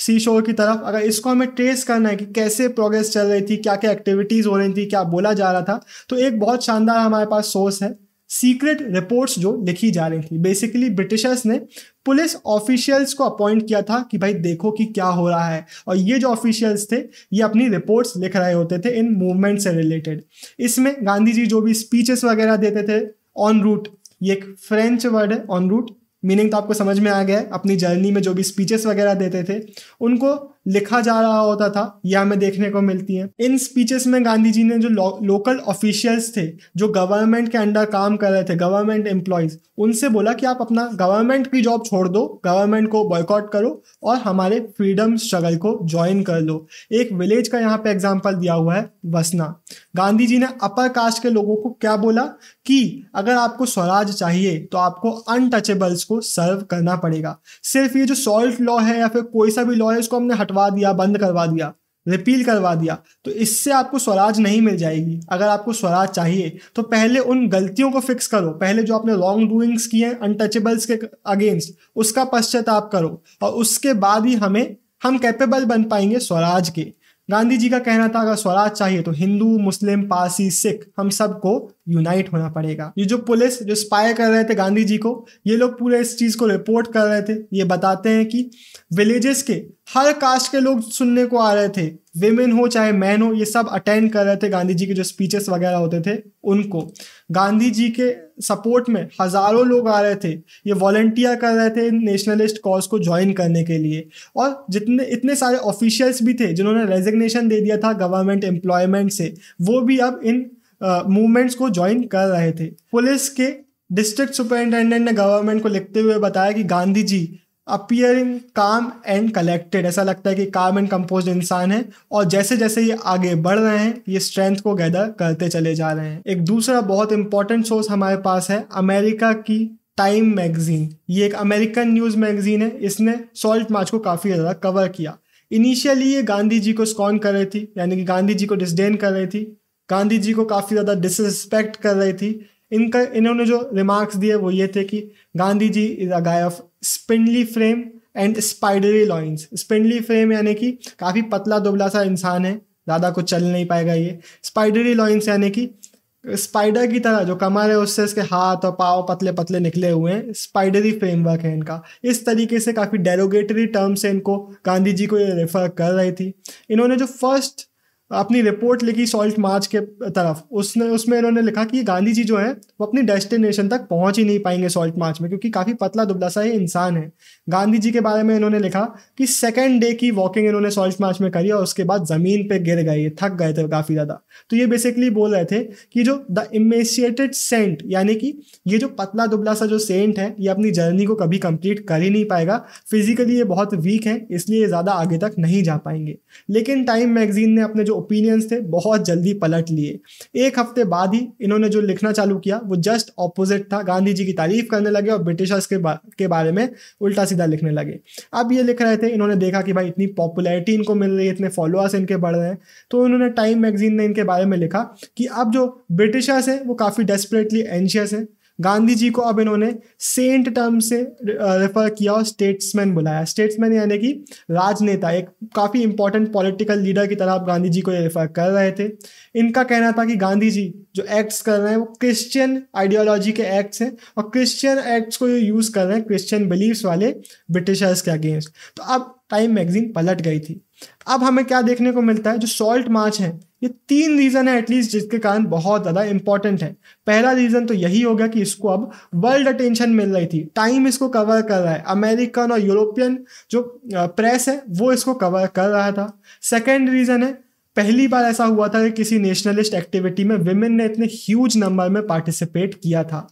Speaker 1: सी शोर की तरफ अगर इसको हमें ट्रेस करना है कि कैसे प्रोग्रेस चल रही थी क्या क्या एक्टिविटीज़ हो रही थी क्या बोला जा रहा था तो एक बहुत शानदार हमारे पास सोर्स है सीक्रेट रिपोर्ट्स जो लिखी जा रही थी बेसिकली ब्रिटिशर्स ने पुलिस ऑफिशियल्स को अपॉइंट किया था कि भाई देखो कि क्या हो रहा है और ये जो ऑफिशियल्स थे ये अपनी रिपोर्ट्स लिख रहे होते थे इन मूवमेंट से रिलेटेड इसमें गांधी जी जो भी स्पीचेस वगैरह देते थे ऑन रूट ये एक फ्रेंच वर्ड है ऑन रूट मीनिंग तो आपको समझ में आ गया है अपनी जर्नी में जो भी स्पीचेस वगैरह देते थे उनको लिखा जा रहा होता था यह हमें देखने को मिलती है इन स्पीचेस में गांधी जी ने जो लो, लोकल ऑफिशियल्स थे जो गवर्नमेंट के अंडर काम कर रहे थे गवर्नमेंट एम्प्लॉयज उनसे बोला कि आप अपना गवर्नमेंट की जॉब छोड़ दो गवर्नमेंट को बॉयकॉट करो और हमारे फ्रीडम स्ट्रगल को ज्वाइन कर लो एक विलेज का यहाँ पे एग्जाम्पल दिया हुआ है वसना गांधी जी ने अपर कास्ट के लोगों को क्या बोला कि अगर आपको स्वराज चाहिए तो आपको अनटचेबल्स को सर्व करना पड़ेगा सिर्फ ये जो सॉल्ट लॉ है या फिर कोई सा भी लॉ है उसको हमने हटवा हटवा दिया बंद करवा दिया रिपील करवा दिया तो इससे आपको स्वराज नहीं मिल जाएगी अगर आपको स्वराज चाहिए तो पहले उन गलतियों को फिक्स करो पहले जो आपने रॉन्ग डूइंग्स किए अनटचेबल्स के अगेंस्ट उसका पश्चाताप करो और उसके बाद ही हमें हम कैपेबल बन पाएंगे स्वराज के गांधी जी का कहना था अगर स्वराज चाहिए तो हिंदू मुस्लिम पारसी सिख हम सबको यूनाइट होना पड़ेगा ये जो पुलिस जो स्पाई कर रहे थे गांधी जी को ये लोग पूरे इस चीज़ को रिपोर्ट कर रहे थे ये बताते हैं कि विलेजेस के हर कास्ट के लोग सुनने को आ रहे थे विमेन हो चाहे मैन हो ये सब अटेंड कर रहे थे गांधी जी के जो स्पीचेस वगैरह होते थे उनको गांधी जी के सपोर्ट में हजारों लोग आ रहे थे ये वॉलेंटियर कर रहे थे नेशनलिस्ट कॉज को ज्वाइन करने के लिए और जितने इतने सारे ऑफिशियल्स भी थे जिन्होंने रेजिग्नेशन दे दिया था गवर्नमेंट एम्प्लॉयमेंट से वो भी अब इन मूवमेंट्स को ज्वाइन कर रहे थे पुलिस के डिस्ट्रिक्ट सुपरिंटेंडेंट ने गवर्नमेंट को लिखते हुए बताया कि Gandhi ji appearing calm and collected ऐसा लगता है कि काम एंड कंपोज इंसान है और जैसे जैसे ये आगे बढ़ रहे हैं ये स्ट्रेंथ को गैदर करते चले जा रहे हैं एक दूसरा बहुत इंपॉर्टेंट सोर्स हमारे पास है अमेरिका की टाइम मैगजीन ये एक अमेरिकन न्यूज़ मैगजीन है इसने सॉल्ट मार्च को काफ़ी ज़्यादा कवर किया इनिशियली ये गांधी जी को स्कॉन कर रही थी यानी कि गांधी जी को डिसडेन कर रही थी गांधी जी को काफ़ी ज़्यादा डिसरिस्पेक्ट कर रही थी इनका इन्होंने जो रिमार्क्स दिए वो ये थे कि Gandhi ji is a guy of spindly frame and spidery loins spindly frame यानी कि काफ़ी पतला दुबला सा इंसान है ज़्यादा कुछ चल नहीं पाएगा ये स्पाइडरी लॉइंस यानी कि स्पाइडर की तरह जो कमर है उससे इसके हाथ और पाव पतले पतले निकले हुए हैं स्पाइडरी फ्रेमवर्क है इनका इस तरीके से काफ़ी डेरोगेटरी टर्म से इनको गांधी जी को ये रेफर कर रही थी इन्होंने जो फर्स्ट अपनी रिपोर्ट लिखी सॉल्ट मार्च के तरफ उसने उसमें इन्होंने लिखा कि गांधी जी जो है वो अपनी डेस्टिनेशन तक पहुंच ही नहीं पाएंगे सॉल्ट मार्च में क्योंकि काफ़ी पतला दुबला सा ये इंसान है गांधी जी के बारे में इन्होंने लिखा कि सेकेंड डे की वॉकिंग इन्होंने सॉल्ट मार्च में करी और उसके बाद ज़मीन पर गिर गए थक गए थे काफ़ी ज़्यादा तो ये बेसिकली बोल रहे थे कि जो द इमेसिएटेड सेंट यानी कि ये जो पतला दुबला सा जो सेंट है ये अपनी जर्नी को कभी कंप्लीट कर ही नहीं पाएगा फिजिकली ये बहुत वीक है इसलिए ज़्यादा आगे तक नहीं जा पाएंगे लेकिन टाइम मैगजीन ने अपने जो ओपिनियंस थे बहुत जल्दी पलट लिए एक हफ्ते बाद ही इन्होंने जो लिखना चालू किया वो जस्ट ऑपोजिट था गांधी जी की तारीफ करने लगे और ब्रिटिशर्स के, बा, के बारे में उल्टा सीधा लिखने लगे अब ये लिख रहे थे इन्होंने देखा कि भाई इतनी पॉपुलैरिटी इनको मिल रही है इतने फॉलोअर्स इनके बढ़ रहे हैं तो इन्होंने टाइम मैगजीन ने इनके बारे में लिखा कि अब जो ब्रिटिशर्स हैं वो काफ़ी डेस्परेटली एंशियस हैं गांधी जी को अब इन्होंने सेंट टर्म से रेफर किया और स्टेट्समैन बुलाया स्टेट्समैन यानी कि राजनेता एक काफ़ी इंपॉर्टेंट पॉलिटिकल लीडर की तरह आप गांधी जी को रेफर कर रहे थे इनका कहना था कि गांधी जी जो एक्ट्स कर रहे हैं वो क्रिश्चियन आइडियोलॉजी के एक्ट्स हैं और क्रिश्चियन एक्ट्स को यूज़ कर रहे हैं क्रिश्चियन बिलीव्स वाले ब्रिटिशर्स के अगेंस्ट तो अब टाइम मैगजीन पलट गई थी अब हमें क्या देखने को मिलता है जो सॉल्ट मार्च है ये तीन रीज़न है एटलीस्ट जिसके कारण बहुत ज़्यादा इंपॉर्टेंट है पहला रीज़न तो यही होगा कि इसको अब वर्ल्ड अटेंशन मिल रही थी टाइम इसको कवर कर रहा है अमेरिकन और यूरोपियन जो प्रेस है वो इसको कवर कर रहा था सेकेंड रीज़न है पहली बार ऐसा हुआ था कि किसी नेशनलिस्ट एक्टिविटी में विमेन ने इतने ह्यूज नंबर में पार्टिसिपेट किया था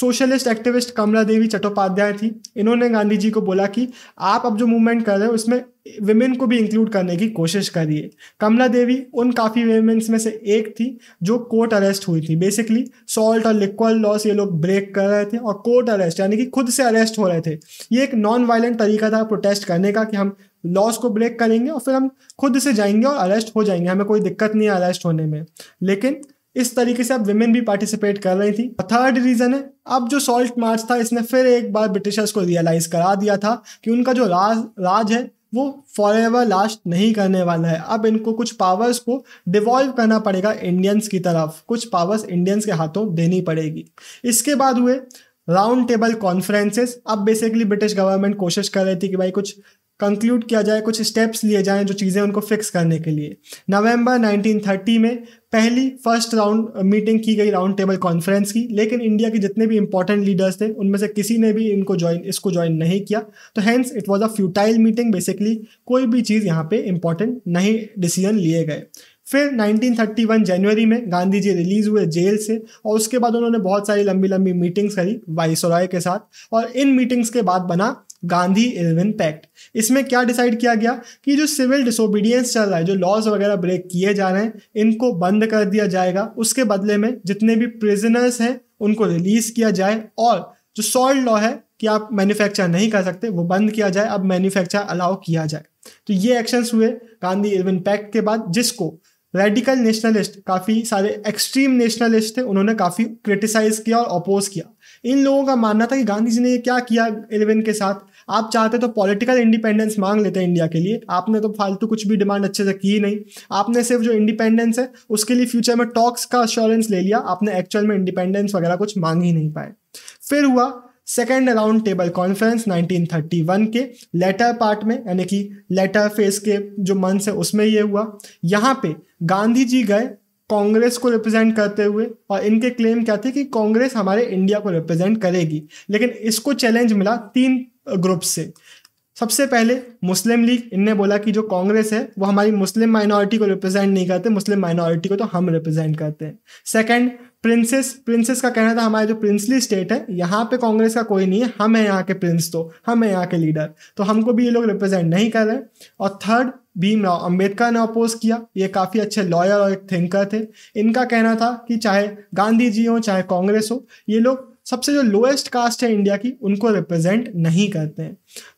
Speaker 1: सोशलिस्ट एक्टिविस्ट कमला देवी चट्टोपाध्याय थी इन्होंने गांधी जी को बोला कि आप अब जो मूवमेंट कर रहे हो उसमें विमेन को भी इंक्लूड करने की कोशिश करिए कमला देवी उन काफ़ी वेमेंस में से एक थी जो कोर्ट अरेस्ट हुई थी बेसिकली सॉल्ट और लिक्वल लॉस ये लोग ब्रेक कर रहे थे और कोर्ट अरेस्ट यानी कि खुद से अरेस्ट हो रहे थे ये एक नॉन वायलेंट तरीका था प्रोटेस्ट करने का कि हम लॉस को ब्रेक करेंगे और फिर हम खुद से जाएंगे और अरेस्ट हो जाएंगे हमें कोई दिक्कत नहीं है अरेस्ट होने में लेकिन इस तरीके से अब विमेन भी पार्टिसिपेट कर रही थी थर्ड रीजन है अब जो सॉल्ट मार्च था इसने फिर एक बार ब्रिटिशर्स को रियलाइज करा दिया था कि उनका जो राज राज है वो फॉर एवर लास्ट नहीं करने वाला है अब इनको कुछ पावर्स को डिवॉल्व करना पड़ेगा इंडियंस की तरफ कुछ पावर्स इंडियंस के हाथों देनी पड़ेगी इसके बाद हुए राउंड टेबल कॉन्फ्रेंसेस अब बेसिकली ब्रिटिश गवर्नमेंट कोशिश कर रही थी कि भाई कुछ कंक्लूड किया जाए कुछ स्टेप्स लिए जाएं जो चीज़ें उनको फिक्स करने के लिए नवंबर 1930 में पहली फर्स्ट राउंड मीटिंग की गई राउंड टेबल कॉन्फ्रेंस की लेकिन इंडिया के जितने भी इंपॉर्टेंट लीडर्स थे उनमें से किसी ने भी इनको ज्वाइन इसको ज्वाइन नहीं किया तो hence it was a futile meeting basically कोई भी चीज़ यहाँ पे इंपॉर्टेंट नहीं डिसीजन लिए गए फिर 1931 जनवरी में गांधी जी रिलीज हुए जेल से और उसके बाद उन्होंने बहुत सारी लंबी लंबी मीटिंग्स करी वाइसराय के साथ और इन मीटिंग्स के बाद बना गांधी इलेवन पैक्ट इसमें क्या डिसाइड किया गया कि जो सिविल डिसोबीडियंस चल रहा है जो लॉज वगैरह ब्रेक किए जा रहे हैं इनको बंद कर दिया जाएगा उसके बदले में जितने भी प्रिजनर्स हैं उनको रिलीज किया जाए और जो सॉल्ट लॉ है कि आप मैन्युफैक्चर नहीं कर सकते वो बंद किया जाए अब मैन्युफैक्चर अलाउ किया जाए तो ये एक्शंस हुए गांधी इलेवन पैक्ट के बाद जिसको रेडिकल नेशनलिस्ट काफ़ी सारे एक्सट्रीम नेशनलिस्ट थे उन्होंने काफ़ी क्रिटिसाइज किया और अपोज किया इन लोगों का मानना था कि गांधी जी ने ये क्या किया इलेवन के साथ आप चाहते तो पॉलिटिकल इंडिपेंडेंस मांग लेते हैं इंडिया के लिए आपने तो फालतू कुछ भी डिमांड अच्छे से की ही नहीं आपने सिर्फ जो इंडिपेंडेंस है उसके लिए फ्यूचर में टॉक्स का अश्योरेंस ले लिया आपने एक्चुअल में इंडिपेंडेंस वगैरह कुछ मांग ही नहीं पाए फिर हुआ सेकेंड राउंड टेबल कॉन्फ्रेंस 1931 के लेटर पार्ट में यानी कि लेटर फेस के जो मंथ है उसमें ये हुआ यहाँ पे गांधी जी गए कांग्रेस को रिप्रेजेंट करते हुए और इनके क्लेम क्या थे कि कांग्रेस हमारे इंडिया को रिप्रेजेंट करेगी लेकिन इसको चैलेंज मिला तीन ग्रुप से सबसे पहले मुस्लिम लीग इनने बोला कि जो कांग्रेस है वो हमारी मुस्लिम माइनॉरिटी को रिप्रेजेंट नहीं करते मुस्लिम माइनॉरिटी को तो हम रिप्रेजेंट करते हैं सेकंड प्रिंसेस प्रिंसेस का कहना था हमारे जो प्रिंसली स्टेट है यहाँ पे कांग्रेस का कोई नहीं है हम है यहाँ के प्रिंस तो हम है यहाँ के लीडर तो हमको भी ये लोग रिप्रेजेंट नहीं कर रहे और थर्ड भीमराव अंबेडकर ने अपोज किया ये काफ़ी अच्छे लॉयर और एक थिंकर थे इनका कहना था कि चाहे गांधी जी हों चाहे कांग्रेस हो ये लोग सबसे जो लोएस्ट कास्ट है इंडिया की उनको रिप्रेजेंट नहीं करते हैं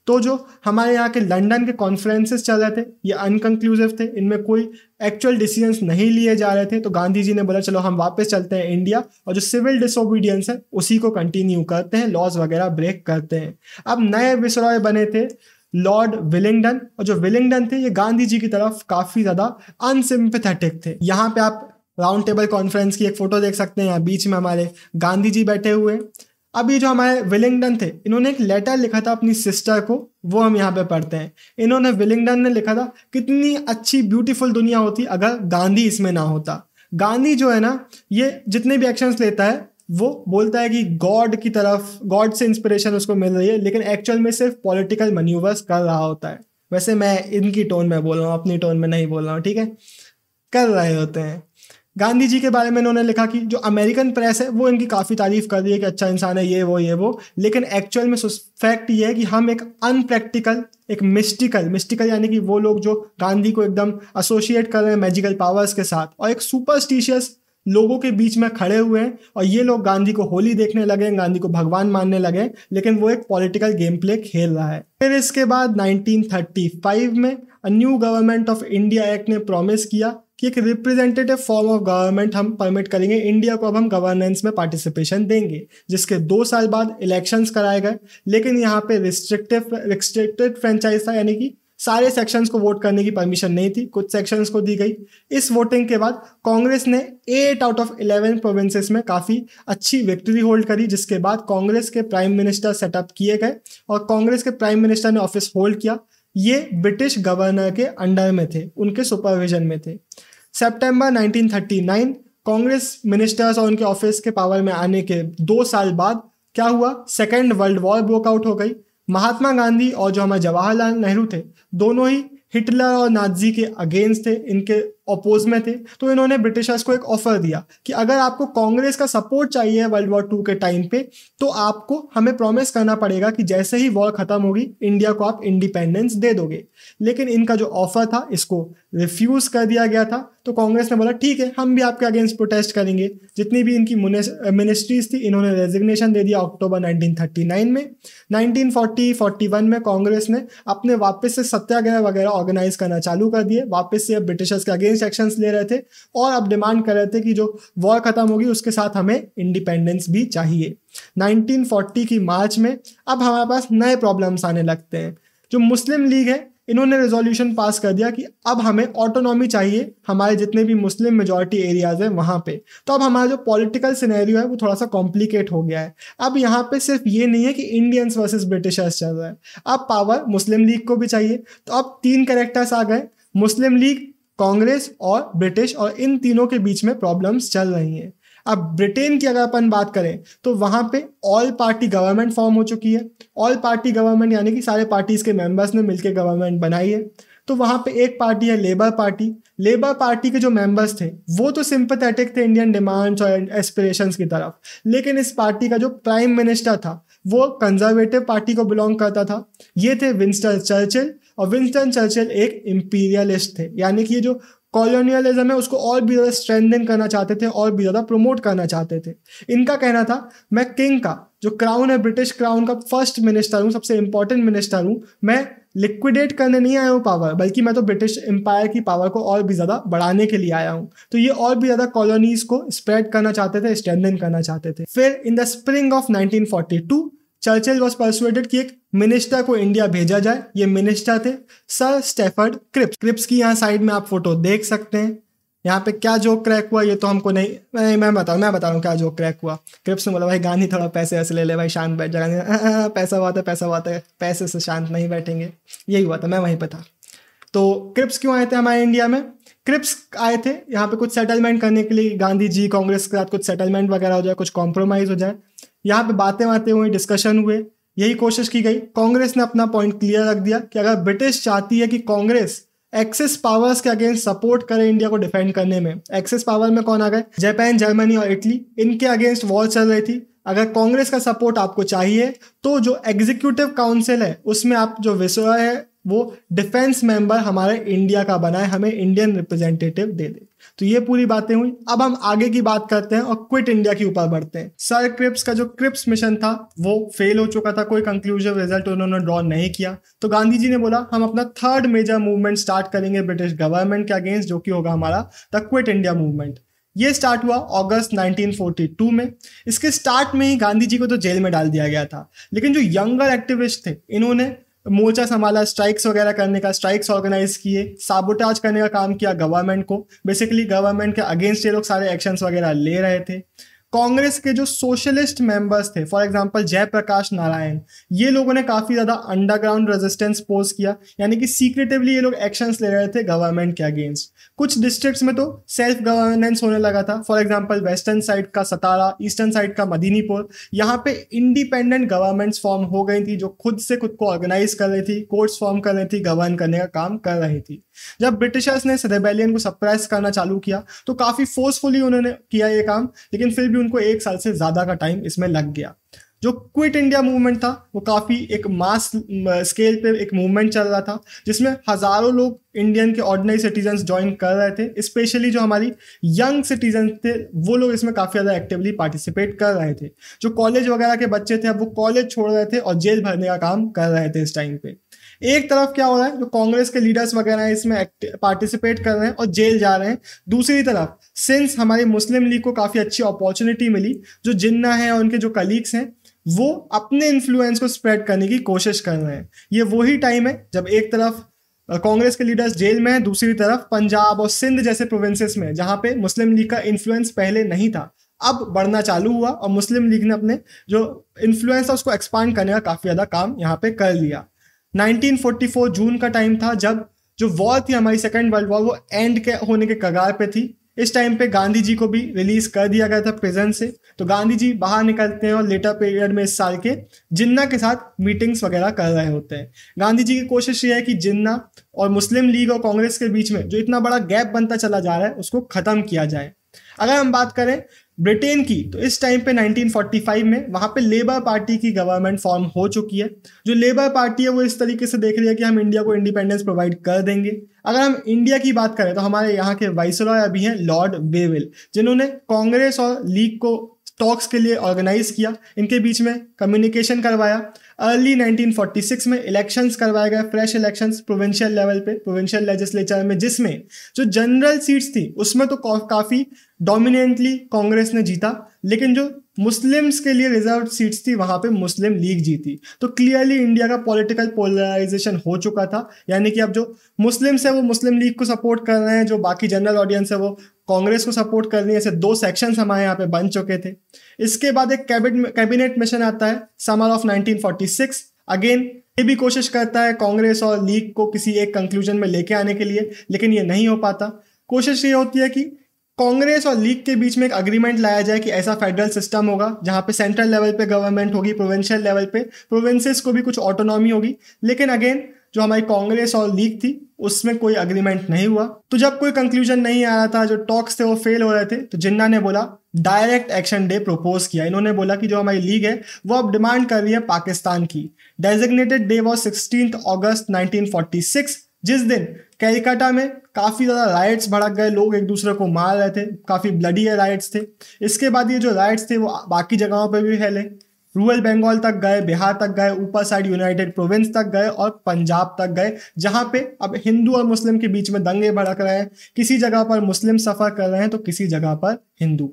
Speaker 1: तो जो हमारे यहाँ के लंदन के कॉन्फ्रेंसेस चल रहे थे ये अनकंक्लूसिव थे इनमें कोई एक्चुअल डिसीजंस नहीं लिए जा रहे थे तो गांधी जी ने बोला चलो हम वापस चलते हैं इंडिया और जो सिविल डिसोबीडियंस है उसी को कंटिन्यू करते हैं लॉज वगैरह ब्रेक करते हैं अब नए विश्रॉय बने थे लॉर्ड विलिंगडन और जो विलिंगडन थे ये गांधी जी की तरफ काफ़ी ज़्यादा अनसिम्पथेटिक थे यहाँ पे आप राउंड टेबल कॉन्फ्रेंस की एक फ़ोटो देख सकते हैं यहाँ बीच में हमारे गांधी जी बैठे हुए हैं अब ये जो हमारे विलिंगडन थे इन्होंने एक लेटर लिखा था अपनी सिस्टर को वो हम यहाँ पे पढ़ते हैं इन्होंने विलिंगडन ने लिखा था कितनी अच्छी ब्यूटीफुल दुनिया होती अगर गांधी इसमें ना होता गांधी जो है ना ये जितने भी एक्शंस लेता है वो बोलता है कि गॉड की तरफ गॉड से इंस्पिरेशन उसको मिल रही है लेकिन एक्चुअल में सिर्फ पॉलिटिकल मन्यूवर्स कर रहा होता है वैसे मैं इनकी टोन में बोल रहा हूँ अपनी टोन में नहीं बोल रहा हूँ ठीक है कर रहे होते हैं गांधी जी के बारे में इन्होंने लिखा कि जो अमेरिकन प्रेस है वो इनकी काफ़ी तारीफ कर रही है कि अच्छा इंसान है ये वो ये वो लेकिन एक्चुअल में फैक्ट ये है कि हम एक अनप्रैक्टिकल एक मिस्टिकल मिस्टिकल यानी कि वो लोग जो गांधी को एकदम एसोशिएट कर रहे हैं मैजिकल पावर्स के साथ और एक सुपरस्टिशियस लोगों के बीच में खड़े हुए हैं और ये लोग गांधी को होली देखने लगे गांधी को भगवान मानने लगे लेकिन वो एक पॉलिटिकल गेम प्ले खेल रहा है फिर इसके बाद 1935 में new government of India act ने प्रॉमिस किया कि एक रिप्रेजेंटेटिव फॉर्म ऑफ गवर्नमेंट हम परमिट करेंगे इंडिया को अब हम गवर्नेंस में पार्टिसिपेशन देंगे जिसके दो साल बाद इलेक्शंस कराए गए लेकिन यहाँ पे रिस्ट्रिक्टिव रिस्ट्रिक्टेड फ्रेंचाइज था यानी कि सारे सेक्शंस को वोट करने की परमिशन नहीं थी कुछ सेक्शंस को दी गई इस वोटिंग के बाद कांग्रेस ने eight out of eleven provinces में काफ़ी अच्छी विक्ट्री होल्ड करी जिसके बाद कांग्रेस के प्राइम मिनिस्टर सेटअप किए गए और कांग्रेस के प्राइम मिनिस्टर ने ऑफिस होल्ड किया ये ब्रिटिश गवर्नर के अंडर में थे उनके सुपरविजन में थे सितंबर 1939 कांग्रेस मिनिस्टर्स और उनके ऑफिस के पावर में आने के दो साल बाद क्या हुआ सेकेंड वर्ल्ड वॉर ब्रोकआउट हो गई महात्मा गांधी और जो हमारे जवाहरलाल नेहरू थे दोनों ही हिटलर और नाजी के अगेंस्ट थे इनके अपोज में थे तो इन्होंने ब्रिटिशर्स को एक ऑफर दिया कि अगर आपको कांग्रेस का सपोर्ट चाहिए वर्ल्ड वॉर टू के टाइम पे तो आपको हमें प्रॉमिस करना पड़ेगा कि जैसे ही वॉर खत्म होगी इंडिया को आप इंडिपेंडेंस दे दोगे लेकिन इनका जो ऑफर था इसको रिफ्यूज कर दिया गया था तो कांग्रेस ने बोला ठीक है हम भी आपके अगेंस्ट प्रोटेस्ट करेंगे जितनी भी इनकी मिनिस्ट्रीज थी इन्होंने रेजिग्नेशन दे दिया अक्टूबर 1939 में 1940 41 में कांग्रेस ने अपने वापस से सत्याग्रह वगैरह ऑर्गेनाइज करना चालू कर दिए वापस से ब्रिटिशर्स के अगेंस्ट मिलिट्री एक्शंस ले रहे थे और अब डिमांड कर रहे थे कि जो वॉर खत्म होगी उसके साथ हमें इंडिपेंडेंस भी चाहिए 1940 की मार्च में अब हमारे पास नए प्रॉब्लम्स आने लगते हैं जो मुस्लिम लीग है इन्होंने रेजोल्यूशन पास कर दिया कि अब हमें ऑटोनॉमी चाहिए हमारे जितने भी मुस्लिम मेजोरिटी एरियाज हैं वहाँ पे तो अब हमारा जो पॉलिटिकल सिनेरियो है वो थोड़ा सा कॉम्प्लिकेट हो गया है अब यहाँ पे सिर्फ ये नहीं है कि इंडियंस वर्सेस ब्रिटिशर्स चल रहा है अब पावर मुस्लिम लीग को भी चाहिए तो अब तीन करेक्टर्स आ गए मुस्लिम लीग कांग्रेस और ब्रिटिश और इन तीनों के बीच में प्रॉब्लम्स चल रही हैं अब ब्रिटेन की अगर अपन बात करें तो वहां पे ऑल पार्टी गवर्नमेंट फॉर्म हो चुकी है ऑल पार्टी गवर्नमेंट यानी कि सारे पार्टीज के मेंबर्स ने मिलकर गवर्नमेंट बनाई है तो वहाँ पे एक पार्टी है लेबर पार्टी लेबर पार्टी के जो मेंबर्स थे वो तो सिंपथेटिक थे इंडियन डिमांड्स और एस्पिरेशंस की तरफ लेकिन इस पार्टी का जो प्राइम मिनिस्टर था वो कंजर्वेटिव पार्टी को बिलोंग करता था ये थे विंस्टर चर्चिल और विंस्टन चर्चिल एक इम्पीरियलिस्ट थे यानी कि ये जो कॉलोनियलिज्म है उसको और भी ज़्यादा स्ट्रेंथन करना चाहते थे और भी ज़्यादा प्रमोट करना चाहते थे इनका कहना था मैं किंग का जो क्राउन है ब्रिटिश क्राउन का फर्स्ट मिनिस्टर हूँ सबसे इंपॉर्टेंट मिनिस्टर हूँ मैं लिक्विडेट करने नहीं आया हूँ पावर बल्कि मैं तो ब्रिटिश एम्पायर की पावर को और भी ज़्यादा बढ़ाने के लिए आया हूँ तो ये और भी ज़्यादा कॉलोनीज को स्प्रेड करना चाहते थे स्ट्रेंथन करना चाहते थे फिर in the spring of nineteen Churchill was persuaded कि एक मिनिस्टर को इंडिया भेजा जाए ये मिनिस्टर थे सर स्टेफर्ड क्रिप्स क्रिप्स की यहाँ साइड में आप फोटो देख सकते हैं यहाँ पे क्या जोक क्रैक हुआ ये तो हमको नहीं मैं मैं बता मैं बता रहा हूँ क्या जोक क्रैक हुआ क्रिप्स ने बोला भाई गांधी थोड़ा पैसे ऐसे ले ले भाई शांत बैठ जाए गांधी पैसा हुआ है तो पैसा हुआ है तो पैसे से शांत नहीं बैठेंगे यही हुआ था मैं वहीं पर था तो क्रिप्स क्यों आए थे हमारे इंडिया में क्रिप्स आए थे यहाँ पे कुछ सेटलमेंट करने के लिए गांधी जी कांग्रेस के साथ कुछ सेटलमेंट वगैरह हो जाए कुछ कॉम्प्रोमाइज हो जाए यहाँ पे बातें बातें हुई डिस्कशन हुए यही कोशिश की गई कांग्रेस ने अपना पॉइंट क्लियर रख दिया कि अगर ब्रिटिश चाहती है कि कांग्रेस एक्सिस पावर्स के अगेंस्ट सपोर्ट करे इंडिया को डिफेंड करने में एक्सेस पावर में कौन आ गए जापान जर्मनी और इटली इनके अगेंस्ट वॉर चल रही थी अगर कांग्रेस का सपोर्ट आपको चाहिए तो जो एग्जीक्यूटिव काउंसिल है उसमें आप जो विसोया है वो डिफेंस मेंबर हमारे इंडिया का बनाए हमें इंडियन रिप्रेजेंटेटिव दे दे तो ये पूरी बातें हुई अब हम आगे की बात करते हैं और क्विट इंडिया के ऊपर बढ़ते हैं सर क्रिप्स का जो क्रिप्स मिशन था वो फेल हो चुका था कोई कंक्लूसिव रिजल्ट उन्होंने ड्रॉ नहीं किया तो गांधी जी ने बोला हम अपना थर्ड मेजर मूवमेंट स्टार्ट करेंगे ब्रिटिश गवर्नमेंट के अगेंस्ट जो कि होगा हमारा द क्विट इंडिया मूवमेंट ये स्टार्ट हुआ अगस्त 1942 में इसके स्टार्ट में ही गांधी जी को तो जेल में डाल दिया गया था लेकिन जो यंगर एक्टिविस्ट थे इन्होंने मोर्चा संभाला स्ट्राइक्स वगैरह करने का स्ट्राइक्स ऑर्गेनाइज किए साबोटाज करने का काम किया गवर्नमेंट को बेसिकली गवर्नमेंट के अगेंस्ट ये लोग सारे एक्शंस वगैरह ले रहे थे कांग्रेस के जो सोशलिस्ट मेंबर्स थे फॉर एग्जांपल जयप्रकाश नारायण ये लोगों ने काफ़ी ज़्यादा अंडरग्राउंड रेजिस्टेंस पोज किया यानी कि सीक्रेटिवली ये लोग एक्शंस ले रहे थे गवर्नमेंट के अगेंस्ट कुछ डिस्ट्रिक्ट्स में तो सेल्फ गवर्नेंस होने लगा था फॉर एग्जांपल वेस्टर्न साइड का सतारा ईस्टर्न साइड का मदीनीपुर यहाँ पे इंडिपेंडेंट गवर्नमेंट्स फॉर्म हो गई थी जो खुद से खुद को ऑर्गेनाइज कर रही थी कोर्ट्स फॉर्म कर रही थी गवर्न करने का काम कर रही थी जब ब्रिटिशर्स ने रेबेलियन को सप्रेस करना चालू किया तो काफ़ी फोर्सफुली उन्होंने किया ये काम लेकिन फिर भी उनको एक साल से ज़्यादा का टाइम इसमें लग गया जो क्विट इंडिया मूवमेंट था वो काफ़ी एक मास स्केल पे एक मूवमेंट चल रहा था जिसमें हज़ारों लोग इंडियन के ऑर्डनरी सिटीजन ज्वाइन कर रहे थे स्पेशली जो हमारी यंग सिटीजन थे वो लोग इसमें काफ़ी ज़्यादा एक्टिवली पार्टिसिपेट कर रहे थे जो कॉलेज वगैरह के बच्चे थे अब वो कॉलेज छोड़ रहे थे और जेल भरने का काम कर रहे थे इस टाइम पे एक तरफ क्या हो रहा है जो कांग्रेस के लीडर्स वगैरह हैं इसमें पार्टिसिपेट कर रहे हैं और जेल जा रहे हैं दूसरी तरफ सिंस हमारी मुस्लिम लीग को काफ़ी अच्छी अपॉर्चुनिटी मिली जो जिन्ना है और उनके जो कलीग्स हैं वो अपने इन्फ्लुएंस को स्प्रेड करने की कोशिश कर रहे हैं ये वही टाइम है जब एक तरफ कांग्रेस के लीडर्स जेल में हैं दूसरी तरफ पंजाब और सिंध जैसे प्रोविंसेस में जहाँ पे मुस्लिम लीग का इन्फ्लुएंस पहले नहीं था अब बढ़ना चालू हुआ और मुस्लिम लीग ने अपने जो इन्फ्लुएंस था उसको एक्सपांड करने का काफ़ी ज़्यादा काम यहाँ पे कर लिया 1944 जून का टाइम था जब जो वॉर थी हमारी सेकेंड वर्ल्ड वॉर वो एंड के होने के कगार पे थी इस टाइम पे गांधी जी को भी रिलीज कर दिया गया था प्रिजन से तो गांधी जी बाहर निकलते हैं और लेटर पीरियड में इस साल के जिन्ना के साथ मीटिंग्स वगैरह कर रहे होते हैं गांधी जी की कोशिश ये है कि जिन्ना और मुस्लिम लीग और कांग्रेस के बीच में जो इतना बड़ा गैप बनता चला जा रहा है उसको खत्म किया जाए अगर हम बात करें ब्रिटेन की तो इस टाइम पे 1945 में वहाँ पे लेबर पार्टी की गवर्नमेंट फॉर्म हो चुकी है जो लेबर पार्टी है वो इस तरीके से देख रही है कि हम इंडिया को इंडिपेंडेंस प्रोवाइड कर देंगे अगर हम इंडिया की बात करें तो हमारे यहाँ के वाइसरॉय अभी हैं लॉर्ड वेविल जिन्होंने कांग्रेस और लीग को टॉक्स के लिए ऑर्गेनाइज किया इनके बीच में कम्युनिकेशन करवाया अर्ली 1946 में इलेक्शंस करवाए गए फ्रेश इलेक्शंस प्रोविंशियल लेवल पे प्रोविंशियल लेजिस्लेचर में जिसमें जो जनरल सीट्स थी उसमें तो काफ़ी डोमिनेंटली कांग्रेस ने जीता लेकिन जो मुस्लिम्स के लिए रिजर्व सीट्स थी वहां पे मुस्लिम लीग जीती तो क्लियरली इंडिया का पॉलिटिकल पोलराइजेशन हो चुका था यानी कि अब जो मुस्लिम्स है वो मुस्लिम लीग को सपोर्ट कर रहे हैं जो बाकी जनरल ऑडियंस है वो कांग्रेस को सपोर्ट कर रही है ऐसे दो सेक्शन हमारे यहाँ पे बन चुके थे इसके बाद एक कैबिनेट मिशन आता है समर ऑफ नाइनटीन अगेन ये भी कोशिश करता है कांग्रेस और लीग को किसी एक कंक्लूजन में लेके आने के लिए लेकिन ये नहीं हो पाता कोशिश ये होती है कि कांग्रेस और लीग के बीच में एक अग्रीमेंट लाया जाए कि ऐसा फेडरल सिस्टम होगा जहां पे सेंट्रल लेवल पे गवर्नमेंट होगी प्रोविंशियल लेवल पे प्रोविंसेस को भी कुछ ऑटोनॉमी होगी लेकिन अगेन जो हमारी कांग्रेस और लीग थी उसमें कोई अग्रीमेंट नहीं हुआ तो जब कोई कंक्लूजन नहीं आ रहा था जो टॉक्स थे वो फेल हो रहे थे तो जिन्ना ने बोला डायरेक्ट एक्शन डे प्रपोज किया इन्होंने बोला कि जो हमारी लीग है वो अब डिमांड कर रही है पाकिस्तान की डेजिग्नेटेड डे वॉज सिक्सटीन अगस्त नाइनटीन जिस दिन कैलकाटा में काफ़ी ज़्यादा राइट्स भड़क गए लोग एक दूसरे को मार रहे थे काफ़ी ब्लडी राइट्स थे इसके बाद ये जो राइट्स थे वो बाकी जगहों पर भी फैले रूरल बंगाल तक गए बिहार तक गए ऊपर साइड यूनाइटेड प्रोविंस तक गए और पंजाब तक गए जहाँ पे अब हिंदू और मुस्लिम के बीच में दंगे भड़क रहे हैं किसी जगह पर मुस्लिम सफ़र कर रहे हैं तो किसी जगह पर हिंदू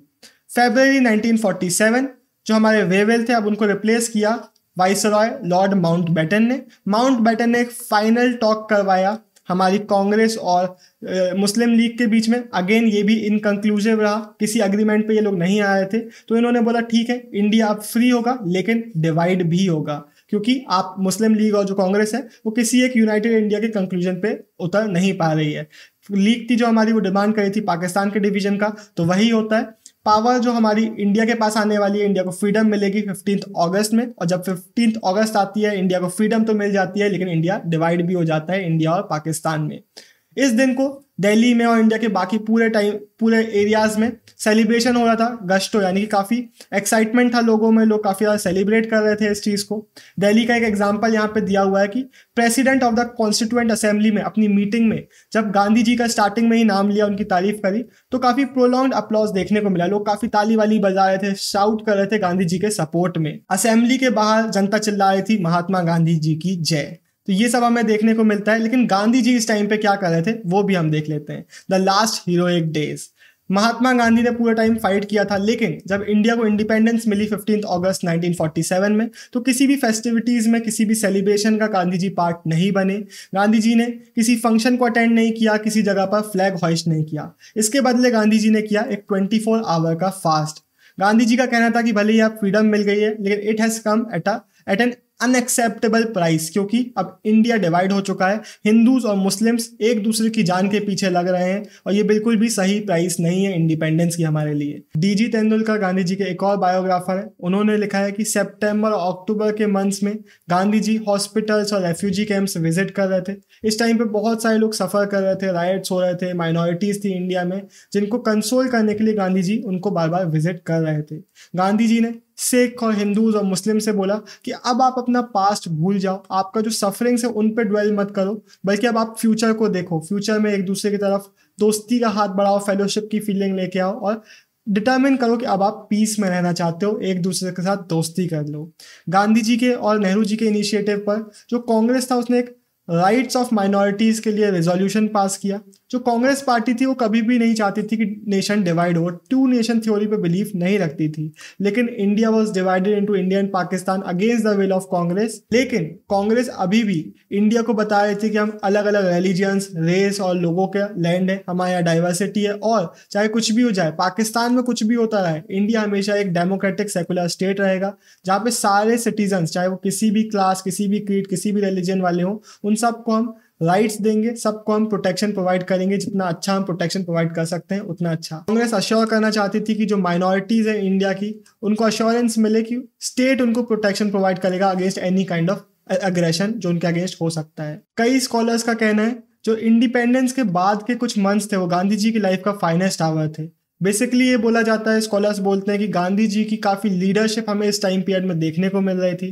Speaker 1: फेबर 1947 जो हमारे वेवेल थे अब उनको रिप्लेस किया वाइसरॉय लॉर्ड माउंट बैटन ने माउंट बैटन ने एक फाइनल टॉक करवाया हमारी कांग्रेस और ए, मुस्लिम लीग के बीच में अगेन ये भी इनकंक्लूसिव रहा किसी अग्रीमेंट पे ये लोग नहीं आए थे तो इन्होंने बोला ठीक है इंडिया अब फ्री होगा लेकिन डिवाइड भी होगा क्योंकि आप मुस्लिम लीग और जो कांग्रेस है वो किसी एक यूनाइटेड इंडिया के कंक्लूजन पे उतर नहीं पा रही है लीग थी जो हमारी वो डिमांड करी थी पाकिस्तान के डिवीजन का तो वही होता है पावर जो हमारी इंडिया के पास आने वाली है इंडिया को फ्रीडम मिलेगी फिफ्टींथ अगस्त में और जब फिफ्टींथ अगस्त आती है इंडिया को फ्रीडम तो मिल जाती है लेकिन इंडिया डिवाइड भी हो जाता है इंडिया और पाकिस्तान में इस दिन को दिल्ली में और इंडिया के बाकी पूरे टाइम पूरे एरियाज में सेलिब्रेशन हो रहा था गश्तो यानी कि काफ़ी एक्साइटमेंट था लोगों में लोग काफ़ी ज़्यादा सेलिब्रेट कर रहे थे इस चीज़ को दिल्ली का एक एग्जाम्पल यहाँ पे दिया हुआ है कि president of the constituent assembly में अपनी मीटिंग में जब गांधी जी का स्टार्टिंग में ही नाम लिया उनकी तारीफ करी तो काफ़ी प्रोलॉन्ड अपलॉज देखने को मिला लोग काफ़ी ताली वाली बजा रहे थे शाउट कर रहे थे गांधी जी के सपोर्ट में असेंबली के बाहर जनता चिल्ला रही थी महात्मा गांधी जी की जय तो ये सब हमें देखने को मिलता है लेकिन गांधी जी इस टाइम पे क्या कर रहे थे वो भी हम देख लेते हैं the last heroic days Mahatma Gandhi ने पूरा टाइम फाइट किया था लेकिन जब इंडिया को इंडिपेंडेंस मिली फिफ्टीन अगस्त 1947 में तो किसी भी फेस्टिविटीज़ में किसी भी सेलिब्रेशन का गांधी जी पार्ट नहीं बने गांधी जी ने किसी फंक्शन को अटेंड नहीं किया किसी जगह पर फ्लैग हॉइस्ट नहीं किया इसके बदले गांधी जी ने किया एक ट्वेंटी आवर का फास्ट गांधी जी का कहना था कि भले ही आप फ्रीडम मिल गई है लेकिन it has come at a at an unacceptable price क्योंकि अब इंडिया डिवाइड हो चुका है हिंदूज और मुस्लिम्स एक दूसरे की जान के पीछे लग रहे हैं और ये बिल्कुल भी सही प्राइस नहीं है इंडिपेंडेंस की हमारे लिए डीजी तेंदुलकर गांधी जी के एक और बायोग्राफर है उन्होंने लिखा है कि सेप्टेम्बर और अक्टूबर के मंथ्स में गांधी जी हॉस्पिटल्स और रेफ्यूजी कैंप्स विजिट कर रहे थे इस टाइम पर बहुत सारे लोग सफ़र कर रहे थे राइट्स हो रहे थे माइनॉरिटीज़ थी इंडिया में जिनको कंसोल करने के लिए गांधी जी उनको बार बार विजिट कर रहे थे गांधी जी ने सिख और हिंदूज और मुस्लिम से बोला कि अब आप अपना पास्ट भूल जाओ आपका जो सफरिंग है उन पर ड्वेल मत करो बल्कि अब आप फ्यूचर को देखो फ्यूचर में एक दूसरे की तरफ दोस्ती का हाथ बढ़ाओ फेलोशिप की फीलिंग लेके आओ और डिटर्मिन करो कि अब आप पीस में रहना चाहते हो एक दूसरे के साथ दोस्ती कर लो गांधी जी के और नेहरू जी के इनिशिएटिव पर जो कांग्रेस था उसने एक राइट्स ऑफ माइनॉरिटीज़ के लिए रेजोल्यूशन पास किया जो कांग्रेस पार्टी थी वो कभी भी नहीं चाहती थी कि नेशन डिवाइड हो टू नेशन थ्योरी पे बिलीव नहीं रखती थी लेकिन India was divided into India and Pakistan against the will of Congress लेकिन कांग्रेस अभी भी इंडिया को बता रही थी कि हम अलग अलग रिलीजियंस रेस और लोगों के लैंड है हमारे यहाँ डाइवर्सिटी है और चाहे कुछ भी हो जाए पाकिस्तान में कुछ भी होता रहे इंडिया हमेशा एक डेमोक्रेटिक सेकुलर स्टेट रहेगा जहाँ पे सारे सिटीजन चाहे वो किसी भी क्लास किसी भी क्रीड किसी भी रिलीजन वाले हों उन उन सबको हम राइट्स देंगे सबको हम प्रोटेक्शन प्रोवाइड करेंगे जितना अच्छा हम प्रोटेक्शन प्रोवाइड कर सकते हैं उतना अच्छा कांग्रेस अश्योर करना चाहती थी कि जो माइनॉरिटीज़ है इंडिया की उनको अश्योरेंस मिले कि स्टेट उनको प्रोटेक्शन प्रोवाइड करेगा against any kind of aggression जो उनके अगेंस्ट हो सकता है कई स्कॉलर्स का कहना है जो इंडिपेंडेंस के बाद के कुछ मंथ्स थे वो गांधी जी की लाइफ का फाइनेस्ट आवर थे बेसिकली ये बोला जाता है स्कॉलर्स बोलते हैं कि गांधी जी की काफ़ी लीडरशिप हमें इस टाइम पीरियड में देखने को मिल रही थी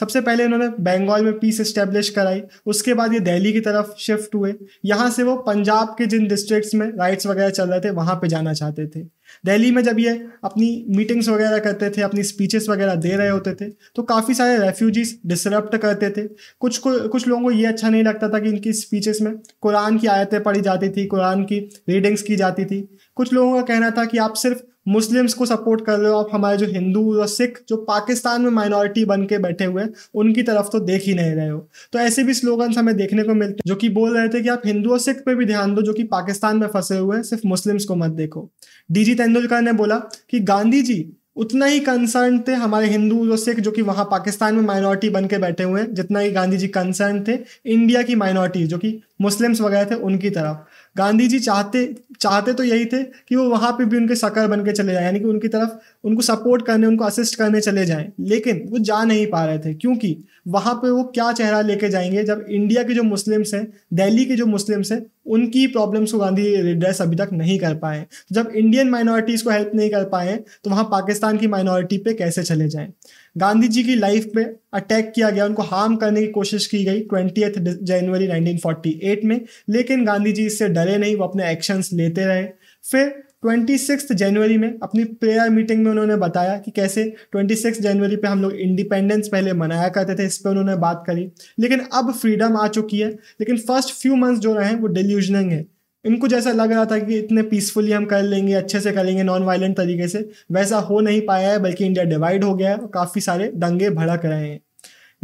Speaker 1: सबसे पहले इन्होंने बंगाल में पीस इस्टेब्लिश कराई उसके बाद ये दिल्ली की तरफ शिफ्ट हुए यहाँ से वो पंजाब के जिन डिस्ट्रिक्ट्स में राइट्स वगैरह चल रहे थे वहाँ पर जाना चाहते थे दिल्ली में जब ये अपनी मीटिंग्स वगैरह करते थे अपनी स्पीचेस वगैरह दे रहे होते थे तो काफ़ी सारे रेफ्यूजीज डिसरप्ट करते थे कुछ को कुछ लोगों को ये अच्छा नहीं लगता था कि इनकी स्पीचेस में कुरान की आयतें पढ़ी जाती थी कुरान की रीडिंग्स की जाती थी कुछ लोगों का कहना था कि आप सिर्फ मुस्लिम्स को सपोर्ट कर रहे हो आप हमारे जो हिंदू और सिख जो पाकिस्तान में माइनॉरिटी बन के बैठे हुए हैं उनकी तरफ तो देख ही नहीं रहे हो तो ऐसे भी स्लोगन्स हमें देखने को मिलते हैं जो कि बोल रहे थे कि आप हिंदू और सिख पे भी ध्यान दो जो कि पाकिस्तान में फंसे हुए हैं सिर्फ मुस्लिम्स को मत देखो डी जी तेंदुलकर ने बोला कि गांधी जी उतना ही कंसर्न थे हमारे हिंदू और सिख जो कि वहाँ पाकिस्तान में माइनॉरिटी बन के बैठे हुए हैं जितना ही गांधी जी कंसर्न थे इंडिया की माइनॉरिटी जो कि मुस्लिम्स वगैरह थे उनकी तरफ गांधी जी चाहते चाहते तो यही थे कि वो वहाँ पे भी उनके सकर बन के चले जाएं यानी कि उनकी तरफ उनको सपोर्ट करने उनको असिस्ट करने चले जाएं लेकिन वो जा नहीं पा रहे थे क्योंकि वहाँ पे वो क्या चेहरा लेके जाएंगे जब इंडिया के जो मुस्लिम्स हैं दिल्ली के जो मुस्लिम्स हैं उनकी प्रॉब्लम्स को गांधी रिड्रेस अभी तक नहीं कर पाए जब इंडियन माइनॉरिटीज़ को हेल्प नहीं कर पाए तो वहाँ पाकिस्तान की माइनॉरिटी पे कैसे चले जाएँ गांधी जी की लाइफ पे अटैक किया गया उनको हार्म करने की कोशिश की गई ट्वेंटी जनवरी 1948 में लेकिन गांधी जी इससे डरे नहीं वो अपने एक्शंस लेते रहे फिर ट्वेंटी सिक्स जनवरी में अपनी प्रेयर मीटिंग में उन्होंने बताया कि कैसे ट्वेंटी सिक्स जनवरी पे हम लोग इंडिपेंडेंस पहले मनाया करते थे इस पर उन्होंने बात करी लेकिन अब फ्रीडम आ चुकी है लेकिन फर्स्ट फ्यू मंथ्स जो रहे हैं वो डिल्यूजनिंग है इनको जैसा लग रहा था कि इतने पीसफुली हम कर लेंगे अच्छे से करेंगे नॉन वायलेंट तरीके से वैसा हो नहीं पाया है बल्कि इंडिया डिवाइड हो गया है और काफ़ी सारे दंगे भड़क रहे हैं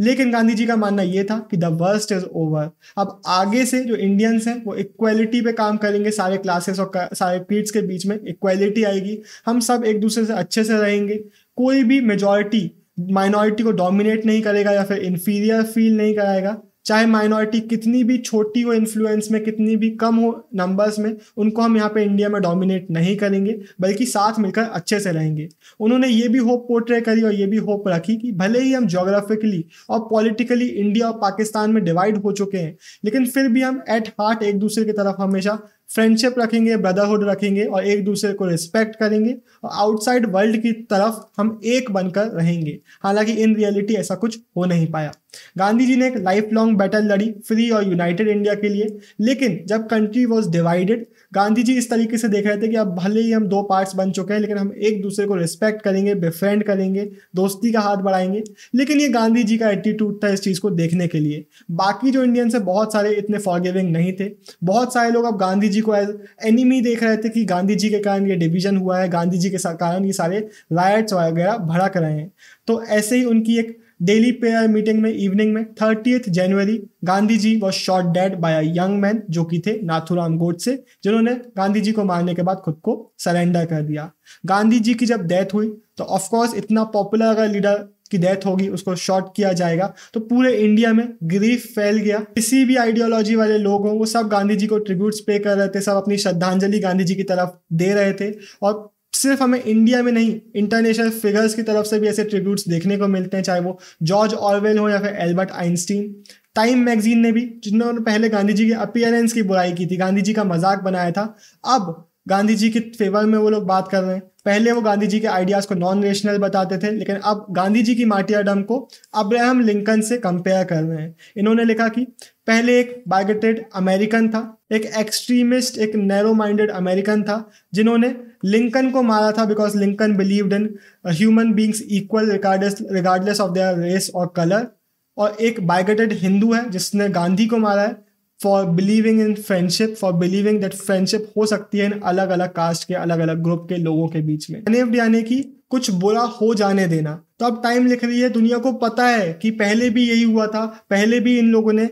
Speaker 1: लेकिन गांधी जी का मानना यह था कि द वर्स्ट इज ओवर अब आगे से जो इंडियंस हैं वो इक्वलिटी पे काम करेंगे सारे क्लासेस और सारे पीट्स के बीच में इक्वलिटी आएगी हम सब एक दूसरे से अच्छे से रहेंगे कोई भी मेजॉरिटी माइनॉरिटी को डोमिनेट नहीं करेगा या फिर इन्फीरियर फील नहीं कराएगा चाहे माइनॉरिटी कितनी भी छोटी हो इन्फ्लुएंस में कितनी भी कम हो नंबर्स में उनको हम यहाँ पे इंडिया में डोमिनेट नहीं करेंगे बल्कि साथ मिलकर अच्छे से रहेंगे उन्होंने ये भी होप पोर्ट्रे करी और ये भी होप रखी कि भले ही हम जोग्राफिकली और पॉलिटिकली इंडिया और पाकिस्तान में डिवाइड हो चुके हैं लेकिन फिर भी हम एट हार्ट एक दूसरे की तरफ हमेशा फ्रेंडशिप रखेंगे ब्रदरहुड रखेंगे और एक दूसरे को रिस्पेक्ट करेंगे और आउटसाइड वर्ल्ड की तरफ हम एक बनकर रहेंगे हालांकि इन रियलिटी ऐसा कुछ हो नहीं पाया गांधी जी ने एक लाइफ लॉन्ग बैटल लड़ी फ्री और यूनाइटेड इंडिया के लिए लेकिन जब country was divided Gandhi ji इस तरीके से देख रहे थे कि अब भले ही हम दो पार्ट्स बन चुके हैं लेकिन हम एक दूसरे को रिस्पेक्ट करेंगे बेफ्रेंड करेंगे दोस्ती का हाथ बढ़ाएंगे लेकिन ये गांधी जी का एटीट्यूड था इस चीज़ को देखने के लिए बाकी जो इंडियंस है बहुत सारे इतने फॉरगिविंग नहीं थे बहुत सारे लोग अब गांधी जी को एज एनिमी देख रहे थे कि गांधी जी के कारण ये डिवीजन हुआ है गांधी जी के कारण ये सारे रायट्स वगैरह भड़ा रहे हैं तो ऐसे ही उनकी एक डेली प्रेयर मीटिंग में इवनिंग में थर्टी जनवरी Gandhi ji was shot dead by a young man जो कि थे नाथुराम गोडसे जिन्होंने गांधी जी को मारने के बाद खुद को सरेंडर कर दिया गांधी जी की जब डेथ हुई तो ऑफकोर्स इतना पॉपुलर अगर लीडर की डेथ होगी उसको शॉर्ट किया जाएगा तो पूरे इंडिया में ग्रीफ फैल गया किसी भी आइडियोलॉजी वाले लोग हों वो सब गांधी जी को ट्रिब्यूट्स पे कर रहे थे सब अपनी श्रद्धांजलि गांधी जी की तरफ दे रहे थे और सिर्फ हमें इंडिया में नहीं इंटरनेशनल फिगर्स की तरफ से भी ऐसे ट्रिब्यूट्स देखने को मिलते हैं चाहे वो जॉर्ज ऑरवेल हो या फिर एल्बर्ट आइंस्टीन टाइम मैगजीन ने भी जिन्होंने पहले गांधी जी के अपियरेंस की बुराई की थी गांधी जी का मजाक बनाया था अब गांधी जी के फेवर में वो लोग बात कर रहे हैं पहले वो गांधी जी के आइडियाज़ को नॉन रेशनल बताते थे लेकिन अब गांधी जी की मार्टियाडम को अब्राहम लिंकन से कंपेयर कर रहे हैं इन्होंने लिखा कि पहले एक बाइगेटेड अमेरिकन था एक एक्सट्रीमिस्ट एक नैरो माइंडेड अमेरिकन था जिन्होंने लिंकन को मारा था because Lincoln believed in human beings equal regardless of their race और कलर और एक बाइगेटेड हिंदू है जिसने गांधी को मारा है for believing in friendship for believing that friendship हो सकती है इन अलग अलग कास्ट के अलग अलग ग्रुप के लोगों के बीच में अनेव्ड यानी कि कुछ बुरा हो जाने देना तो अब टाइम लिख रही है दुनिया को पता है कि पहले भी यही हुआ था पहले भी इन लोगों ने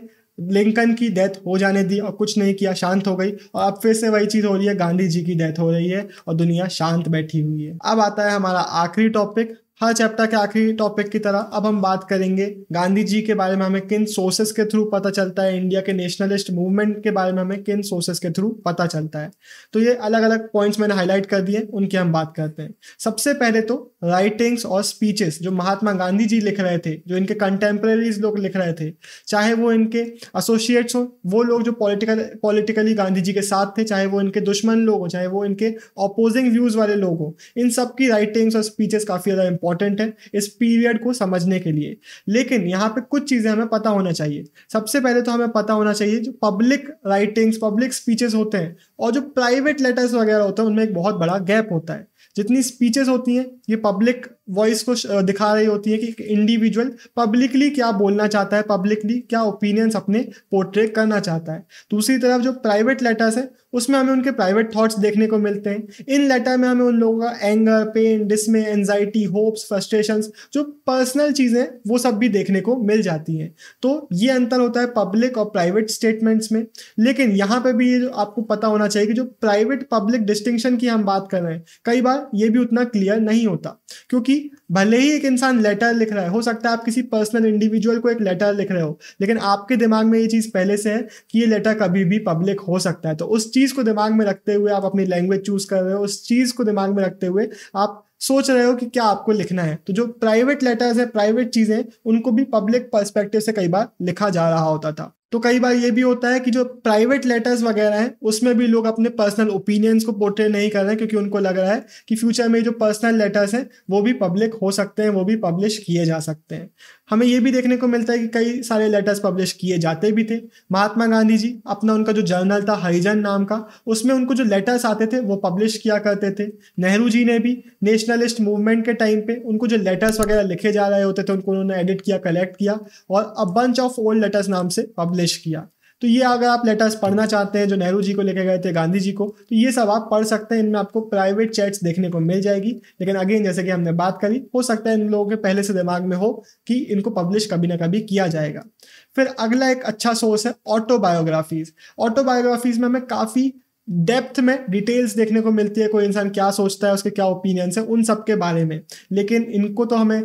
Speaker 1: लिंकन की डेथ हो जाने दी और कुछ नहीं किया शांत हो गई और अब फिर से वही चीज़ हो रही है गांधी जी की डेथ हो रही है और दुनिया शांत बैठी हुई है अब आता है हमारा आखिरी टॉपिक हर चैप्टर के आखिरी टॉपिक की तरह अब हम बात करेंगे गांधी जी के बारे में हमें किन सोर्सेस के थ्रू पता चलता है इंडिया के नेशनलिस्ट मूवमेंट के बारे में हमें किन सोर्सेस के थ्रू पता चलता है तो ये अलग अलग पॉइंट्स मैंने हाईलाइट कर दिए उनकी हम बात करते हैं सबसे पहले तो राइटिंग्स और स्पीचेस जो महात्मा गांधी जी लिख रहे थे जो इनके कंटेम्प्रेरीज लोग लिख रहे थे चाहे वो इनके एसोसिएट्स हों वो लोग जो पॉलिटिकल पॉलिटिकली गांधी जी के साथ थे चाहे वो इनके दुश्मन लोग हों चाहे वो इनके अपोजिंग व्यूज वाले लोग हों इन सब की राइटिंग्स और स्पीचेस काफ़ी ज़्यादा इंपॉर्टेंट है इस पीरियड को समझने के लिए लेकिन यहाँ पे कुछ चीज़ें हमें पता होना चाहिए सबसे पहले तो हमें पता होना चाहिए जो पब्लिक राइटिंग्स पब्लिक स्पीचेस होते हैं और जो प्राइवेट लेटर्स वगैरह होते हैं उनमें एक बहुत बड़ा गैप होता है जितनी स्पीचेस होती हैं ये पब्लिक वॉइस को दिखा रही होती है कि इंडिविजुअल पब्लिकली क्या बोलना चाहता है पब्लिकली क्या ओपिनियंस अपने पोर्ट्रेट करना चाहता है दूसरी तरफ जो प्राइवेट लेटर्स है उसमें हमें उनके प्राइवेट थॉट्स देखने को मिलते हैं इन लेटर में हमें उन लोगों का anger pain dismay anxiety hopes frustrations जो पर्सनल चीज़ें वो सब भी देखने को मिल जाती हैं तो ये अंतर होता है पब्लिक और प्राइवेट स्टेटमेंट्स में लेकिन यहाँ पर भी ये जो आपको पता होना चाहिए कि जो प्राइवेट पब्लिक डिस्टिंक्शन की हम बात कर रहे हैं कई बार ये भी उतना क्लियर नहीं होता क्योंकि भले ही एक इंसान लेटर लिख रहा है हो सकता है आप किसी पर्सनल इंडिविजुअल को एक लेटर लिख रहे हो लेकिन आपके दिमाग में ये चीज़ पहले से है कि ये लेटर कभी भी पब्लिक हो सकता है तो उस चीज़ को दिमाग में रखते हुए आप अपनी लैंग्वेज चूज कर रहे हो उस चीज़ को दिमाग में रखते हुए आप सोच रहे हो कि क्या आपको लिखना है तो जो प्राइवेट लेटर्स है प्राइवेट चीज़ें उनको भी पब्लिक परस्पेक्टिव से कई बार लिखा जा रहा होता था तो कई बार ये भी होता है कि जो प्राइवेट लेटर्स वगैरह हैं उसमें भी लोग अपने पर्सनल ओपिनियंस को पोर्ट्रे नहीं कर रहे हैं क्योंकि उनको लग रहा है कि फ्यूचर में जो पर्सनल लेटर्स हैं वो भी पब्लिक हो सकते हैं वो भी पब्लिश किए जा सकते हैं हमें ये भी देखने को मिलता है कि कई सारे लेटर्स पब्लिश किए जाते भी थे महात्मा गांधी जी अपना उनका जो जर्नल था हरिजन नाम का उसमें उनको जो लेटर्स आते थे वो पब्लिश किया करते थे नेहरू जी ने भी नेशनलिस्ट मूवमेंट के टाइम पे उनको जो लेटर्स वगैरह लिखे जा रहे होते थे उनको उन्होंने एडिट किया कलेक्ट किया और a bunch of old letters नाम से पब्लिश पब्लिश किया तो ये अगर आप लेटर्स पढ़ना चाहते हैं जो नेहरू जी को लेके गए थे गांधी जी को तो ये सब आप पढ़ सकते हैं इनमें आपको प्राइवेट चैट्स देखने को मिल जाएगी लेकिन अगेन जैसे कि हमने बात करी हो सकता है इन लोगों के पहले से दिमाग में हो कि इनको पब्लिश कभी ना कभी किया जाएगा फिर अगला एक अच्छा सोर्स है ऑटोबायोग्राफीज ऑटोबायोग्राफीज में हमें काफ़ी डेप्थ में डिटेल्स देखने को मिलती है कोई इंसान क्या सोचता है उसके क्या ओपिनियंस है उन सब के बारे में लेकिन इनको तो हमें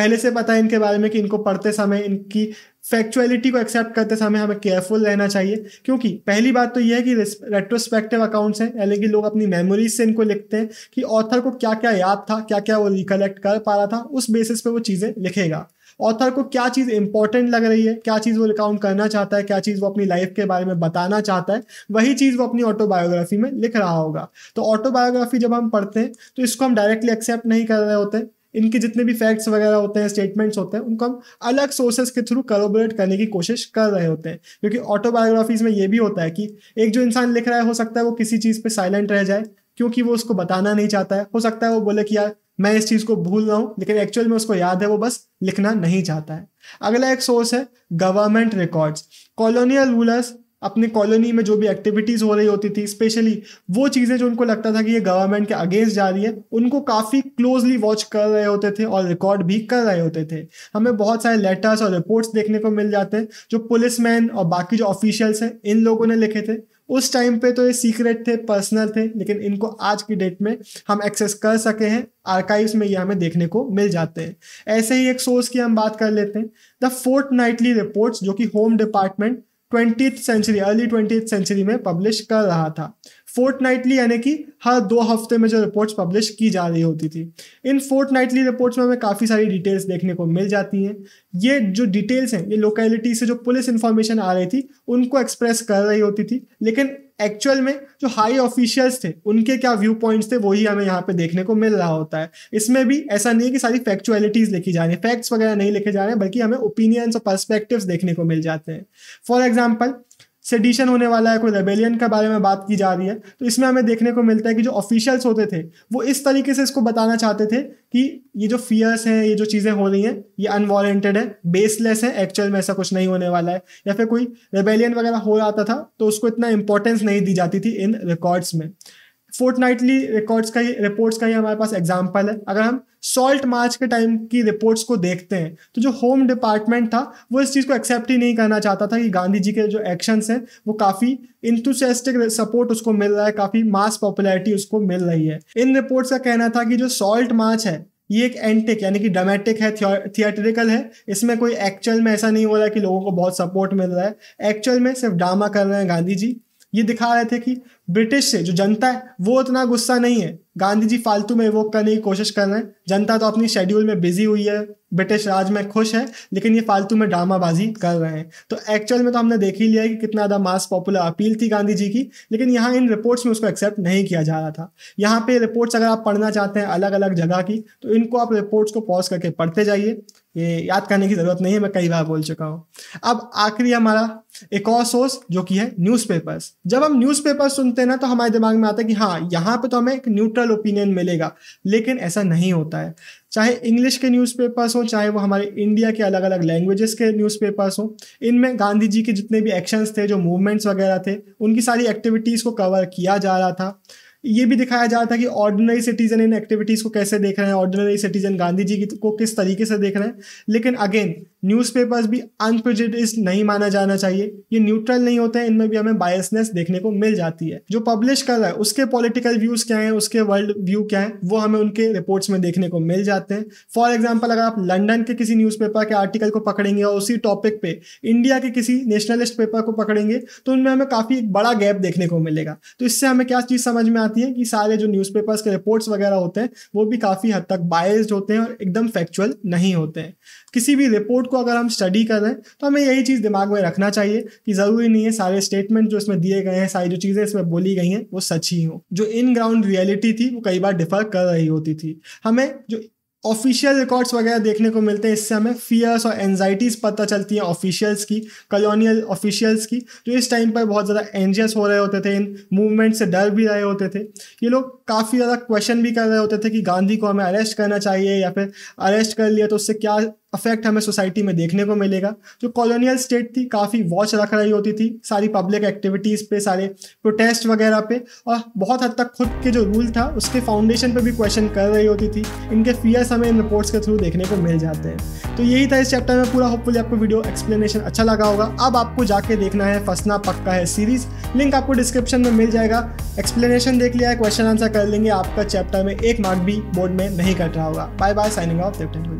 Speaker 1: पहले से पता है इनके बारे में कि इनको पढ़ते समय इनकी फैक्चुअलिटी को एक्सेप्ट करते समय हमें केयरफुल रहना चाहिए क्योंकि पहली बात तो यह है कि रेट्रोस्पेक्टिव अकाउंट्स हैं यानी कि लोग अपनी मेमोरीज से इनको लिखते हैं कि ऑथर को क्या क्या याद था क्या क्या वो रिकलेक्ट कर पा रहा था उस बेसिस पे वो चीज़ें लिखेगा ऑथर को क्या चीज़ इंपॉर्टेंट लग रही है क्या चीज़ वो रिकाउंट करना चाहता है क्या चीज़ वो अपनी लाइफ के बारे में बताना चाहता है वही चीज़ वो अपनी ऑटोबायोग्राफी में लिख रहा होगा तो ऑटोबायोग्राफी जब हम पढ़ते हैं तो इसको हम डायरेक्टली एक्सेप्ट नहीं कर रहे होते इनके जितने भी फैक्ट्स वगैरह होते हैं स्टेटमेंट्स होते हैं उनको हम अलग सोर्सेज के थ्रू करोबरेट करने की कोशिश कर रहे होते हैं क्योंकि ऑटोबायोग्राफीज में ये भी होता है कि एक जो इंसान लिख रहा है हो सकता है वो किसी चीज़ पर साइलेंट रह जाए क्योंकि वो उसको बताना नहीं चाहता है हो सकता है वो बोले कि यार मैं इस चीज़ को भूल रहा हूँ लेकिन एक्चुअल में उसको याद है वो बस लिखना नहीं चाहता है अगला एक सोर्स है गवर्नमेंट रिकॉर्ड्स कॉलोनियल रूलर्स अपने कॉलोनी में जो भी एक्टिविटीज़ हो रही होती थी स्पेशली वो चीज़ें जो उनको लगता था कि ये गवर्नमेंट के अगेंस्ट जा रही है उनको काफ़ी क्लोजली वॉच कर रहे होते थे और रिकॉर्ड भी कर रहे होते थे हमें बहुत सारे लेटर्स और रिपोर्ट्स देखने को मिल जाते हैं जो पुलिस मैन और बाकी जो ऑफिशियल्स हैं इन लोगों ने लिखे थे उस टाइम पे तो ये सीक्रेट थे पर्सनल थे लेकिन इनको आज की डेट में हम एक्सेस कर सके हैं आर्काइव्स में ये हमें देखने को मिल जाते हैं ऐसे ही एक सोर्स की हम बात कर लेते हैं द फोर्थ नाइटली रिपोर्ट्स जो कि home department twenty century early twenty century में पब्लिश कर रहा था फोर्टनाइटली यानी कि हर दो हफ्ते में जो रिपोर्ट्स पब्लिश की जा रही होती थी इन फोर्टनाइटली रिपोर्ट्स में हमें काफ़ी सारी डिटेल्स देखने को मिल जाती हैं ये जो डिटेल्स हैं ये लोकेलिटी से जो पुलिस इन्फॉर्मेशन आ रही थी उनको एक्सप्रेस कर रही होती थी लेकिन एक्चुअल में जो हाई ऑफिशियल्स थे उनके क्या व्यू पॉइंट्स थे वही हमें यहाँ पे देखने को मिल रहा होता है इसमें भी ऐसा नहीं है कि सारी फैक्चुअलिटीज लिखी जा रही है फैक्ट्स वगैरह नहीं लिखे जा रहे हैं बल्कि हमें ओपिनियंस और पर्सपेक्टिव्स देखने को मिल जाते हैं फॉर एग्जाम्पल सेडिशन होने वाला है कोई रेबेलियन के बारे में बात की जा रही है तो इसमें हमें देखने को मिलता है कि जो ऑफिशियल्स होते थे वो इस तरीके से इसको बताना चाहते थे कि ये जो फियर्स हैं ये जो चीज़ें हो रही हैं ये अनवॉरेंटेड है बेसलेस है एक्चुअल में ऐसा कुछ नहीं होने वाला है या फिर कोई रेबेलियन वगैरह हो जाता था तो उसको इतना इंपॉर्टेंस नहीं दी जाती थी इन रिकॉर्ड्स में फोर्टनाइटली रिकॉर्ड्स का ही रिपोर्ट्स का ही हमारे पास एग्जाम्पल है अगर हम सॉल्ट मार्च के टाइम की रिपोर्ट्स को देखते हैं तो जो होम डिपार्टमेंट था वो इस चीज़ को एक्सेप्ट ही नहीं करना चाहता था कि गांधी जी के जो एक्शंस हैं वो काफ़ी इंथुसियास्टिक सपोर्ट उसको मिल रहा है काफ़ी मास पॉपुलैरिटी उसको मिल रही है इन रिपोर्ट्स का कहना था कि जो सॉल्ट मार्च है ये एक एंटिक यानी कि ड्रामेटिक है थिएटरिकल है इसमें कोई एक्चुअल में ऐसा नहीं हो रहा है कि लोगों को बहुत सपोर्ट मिल रहा है एक्चुअल में सिर्फ ड्रामा कर रहे हैं गांधी जी ये दिखा रहे थे कि ब्रिटिश से जो जनता है वो उतना गुस्सा नहीं है गांधी जी फालतू में वो करने की कोशिश कर रहे हैं जनता तो अपनी शेड्यूल में बिजी हुई है ब्रिटिश राज में खुश है लेकिन ये फालतू में ड्रामाबाजी कर रहे हैं तो एक्चुअल में तो हमने देख ही लिया है कि कितना ज़्यादा मास पॉपुलर अपील थी गांधी जी की लेकिन यहाँ इन रिपोर्ट्स में उसको एक्सेप्ट नहीं किया जा रहा था यहाँ पे रिपोर्ट्स अगर आप पढ़ना चाहते हैं अलग अलग जगह की तो इनको आप रिपोर्ट्स को पॉज करके पढ़ते जाइए ये याद करने की ज़रूरत नहीं है मैं कई बार बोल चुका हूँ अब आखिरी हमारा एक और सोर्स जो कि है न्यूज़पेपर्स जब हम न्यूज़पेपर्स सुनते हैं ना तो हमारे दिमाग में आता है कि हाँ यहाँ पे तो हमें एक न्यूट्रल ओपिनियन मिलेगा लेकिन ऐसा नहीं होता है चाहे इंग्लिश के न्यूज़पेपर्स हों चाहे वो हमारे इंडिया के अलग अलग लैंग्वेजेस के न्यूज़पेपर्स हों इनमें गांधी जी के जितने भी एक्शंस थे जो मूवमेंट्स वगैरह थे उनकी सारी एक्टिविटीज़ को कवर किया जा रहा था ये भी दिखाया जा रहा था कि ऑर्डिनरी सिटीजन इन एक्टिविटीज़ को कैसे देख रहे हैं ऑर्डिनरी सिटीजन गांधी जी को किस तरीके से देख रहे हैं लेकिन अगेन न्यूज़पेपर्स भी अनप्रजिडिस नहीं माना जाना चाहिए ये न्यूट्रल नहीं होते हैं इनमें भी हमें बायसनेस देखने को मिल जाती है जो पब्लिश कर रहा है उसके पॉलिटिकल व्यूज क्या है उसके वर्ल्ड व्यू क्या है वो हमें उनके रिपोर्ट्स में देखने को मिल जाते हैं फॉर एग्जाम्पल अगर आप लंडन के किसी न्यूज के आर्टिकल को पकड़ेंगे और उसी टॉपिक पे इंडिया के किसी नेशनलिस्ट पेपर को पकड़ेंगे तो उनमें हमें काफ़ी एक बड़ा गैप देखने को मिलेगा तो इससे हमें क्या चीज़ समझ में आती है कि सारे जो न्यूज़ के रिपोर्ट्स वगैरह होते हैं वो भी काफ़ी हद तक बायस्ड होते हैं और एकदम फैक्चुअल नहीं होते हैं किसी भी रिपोर्ट को अगर हम स्टडी कर रहे हैं तो हमें यही चीज़ दिमाग में रखना चाहिए कि ज़रूरी नहीं है सारे स्टेटमेंट जो इसमें दिए गए हैं सारी जो चीज़ें इसमें बोली गई हैं वो सच ही हों जो इन ग्राउंड रियलिटी थी वो कई बार डिफर कर रही होती थी हमें जो ऑफिशियल रिकॉर्ड्स वगैरह देखने को मिलते हैं इससे हमें फियर्स और एनजाइटीज़ पता चलती हैं ऑफिशियल्स की कॉलोनियल ऑफिशियल्स की जो तो इस टाइम पर बहुत ज़्यादा एनजियस हो रहे होते थे इन मूवमेंट से डर भी रहे होते थे ये लोग काफ़ी ज़्यादा क्वेश्चन भी कर रहे होते थे कि गांधी को हमें अरेस्ट करना चाहिए या फिर अरेस्ट कर लिया तो उससे क्या अफेक्ट हमें सोसाइटी में देखने को मिलेगा जो कॉलोनियल स्टेट थी काफ़ी वॉच रख रही होती थी सारी पब्लिक एक्टिविटीज़ पे सारे प्रोटेस्ट वगैरह पे और बहुत हद तक खुद के जो रूल था उसके फाउंडेशन पर भी क्वेश्चन कर रही होती थी इनके फियर्स हमें इन रिपोर्ट्स के थ्रू देखने को मिल जाते हैं तो यही था इस चैप्टर में पूरा होपफुली आपको वीडियो एक्सप्लेनेशन अच्छा लगा होगा अब आपको जाके देखना है फसना पक्का है सीरीज लिंक आपको डिस्क्रिप्शन में मिल जाएगा एक्सप्लेनेशन देख लिया है क्वेश्चन आंसर कर लेंगे आपका चैप्टर में एक मार्क भी बोर्ड में नहीं कट रहा होगा बाय बाय साइनिंग ऑफ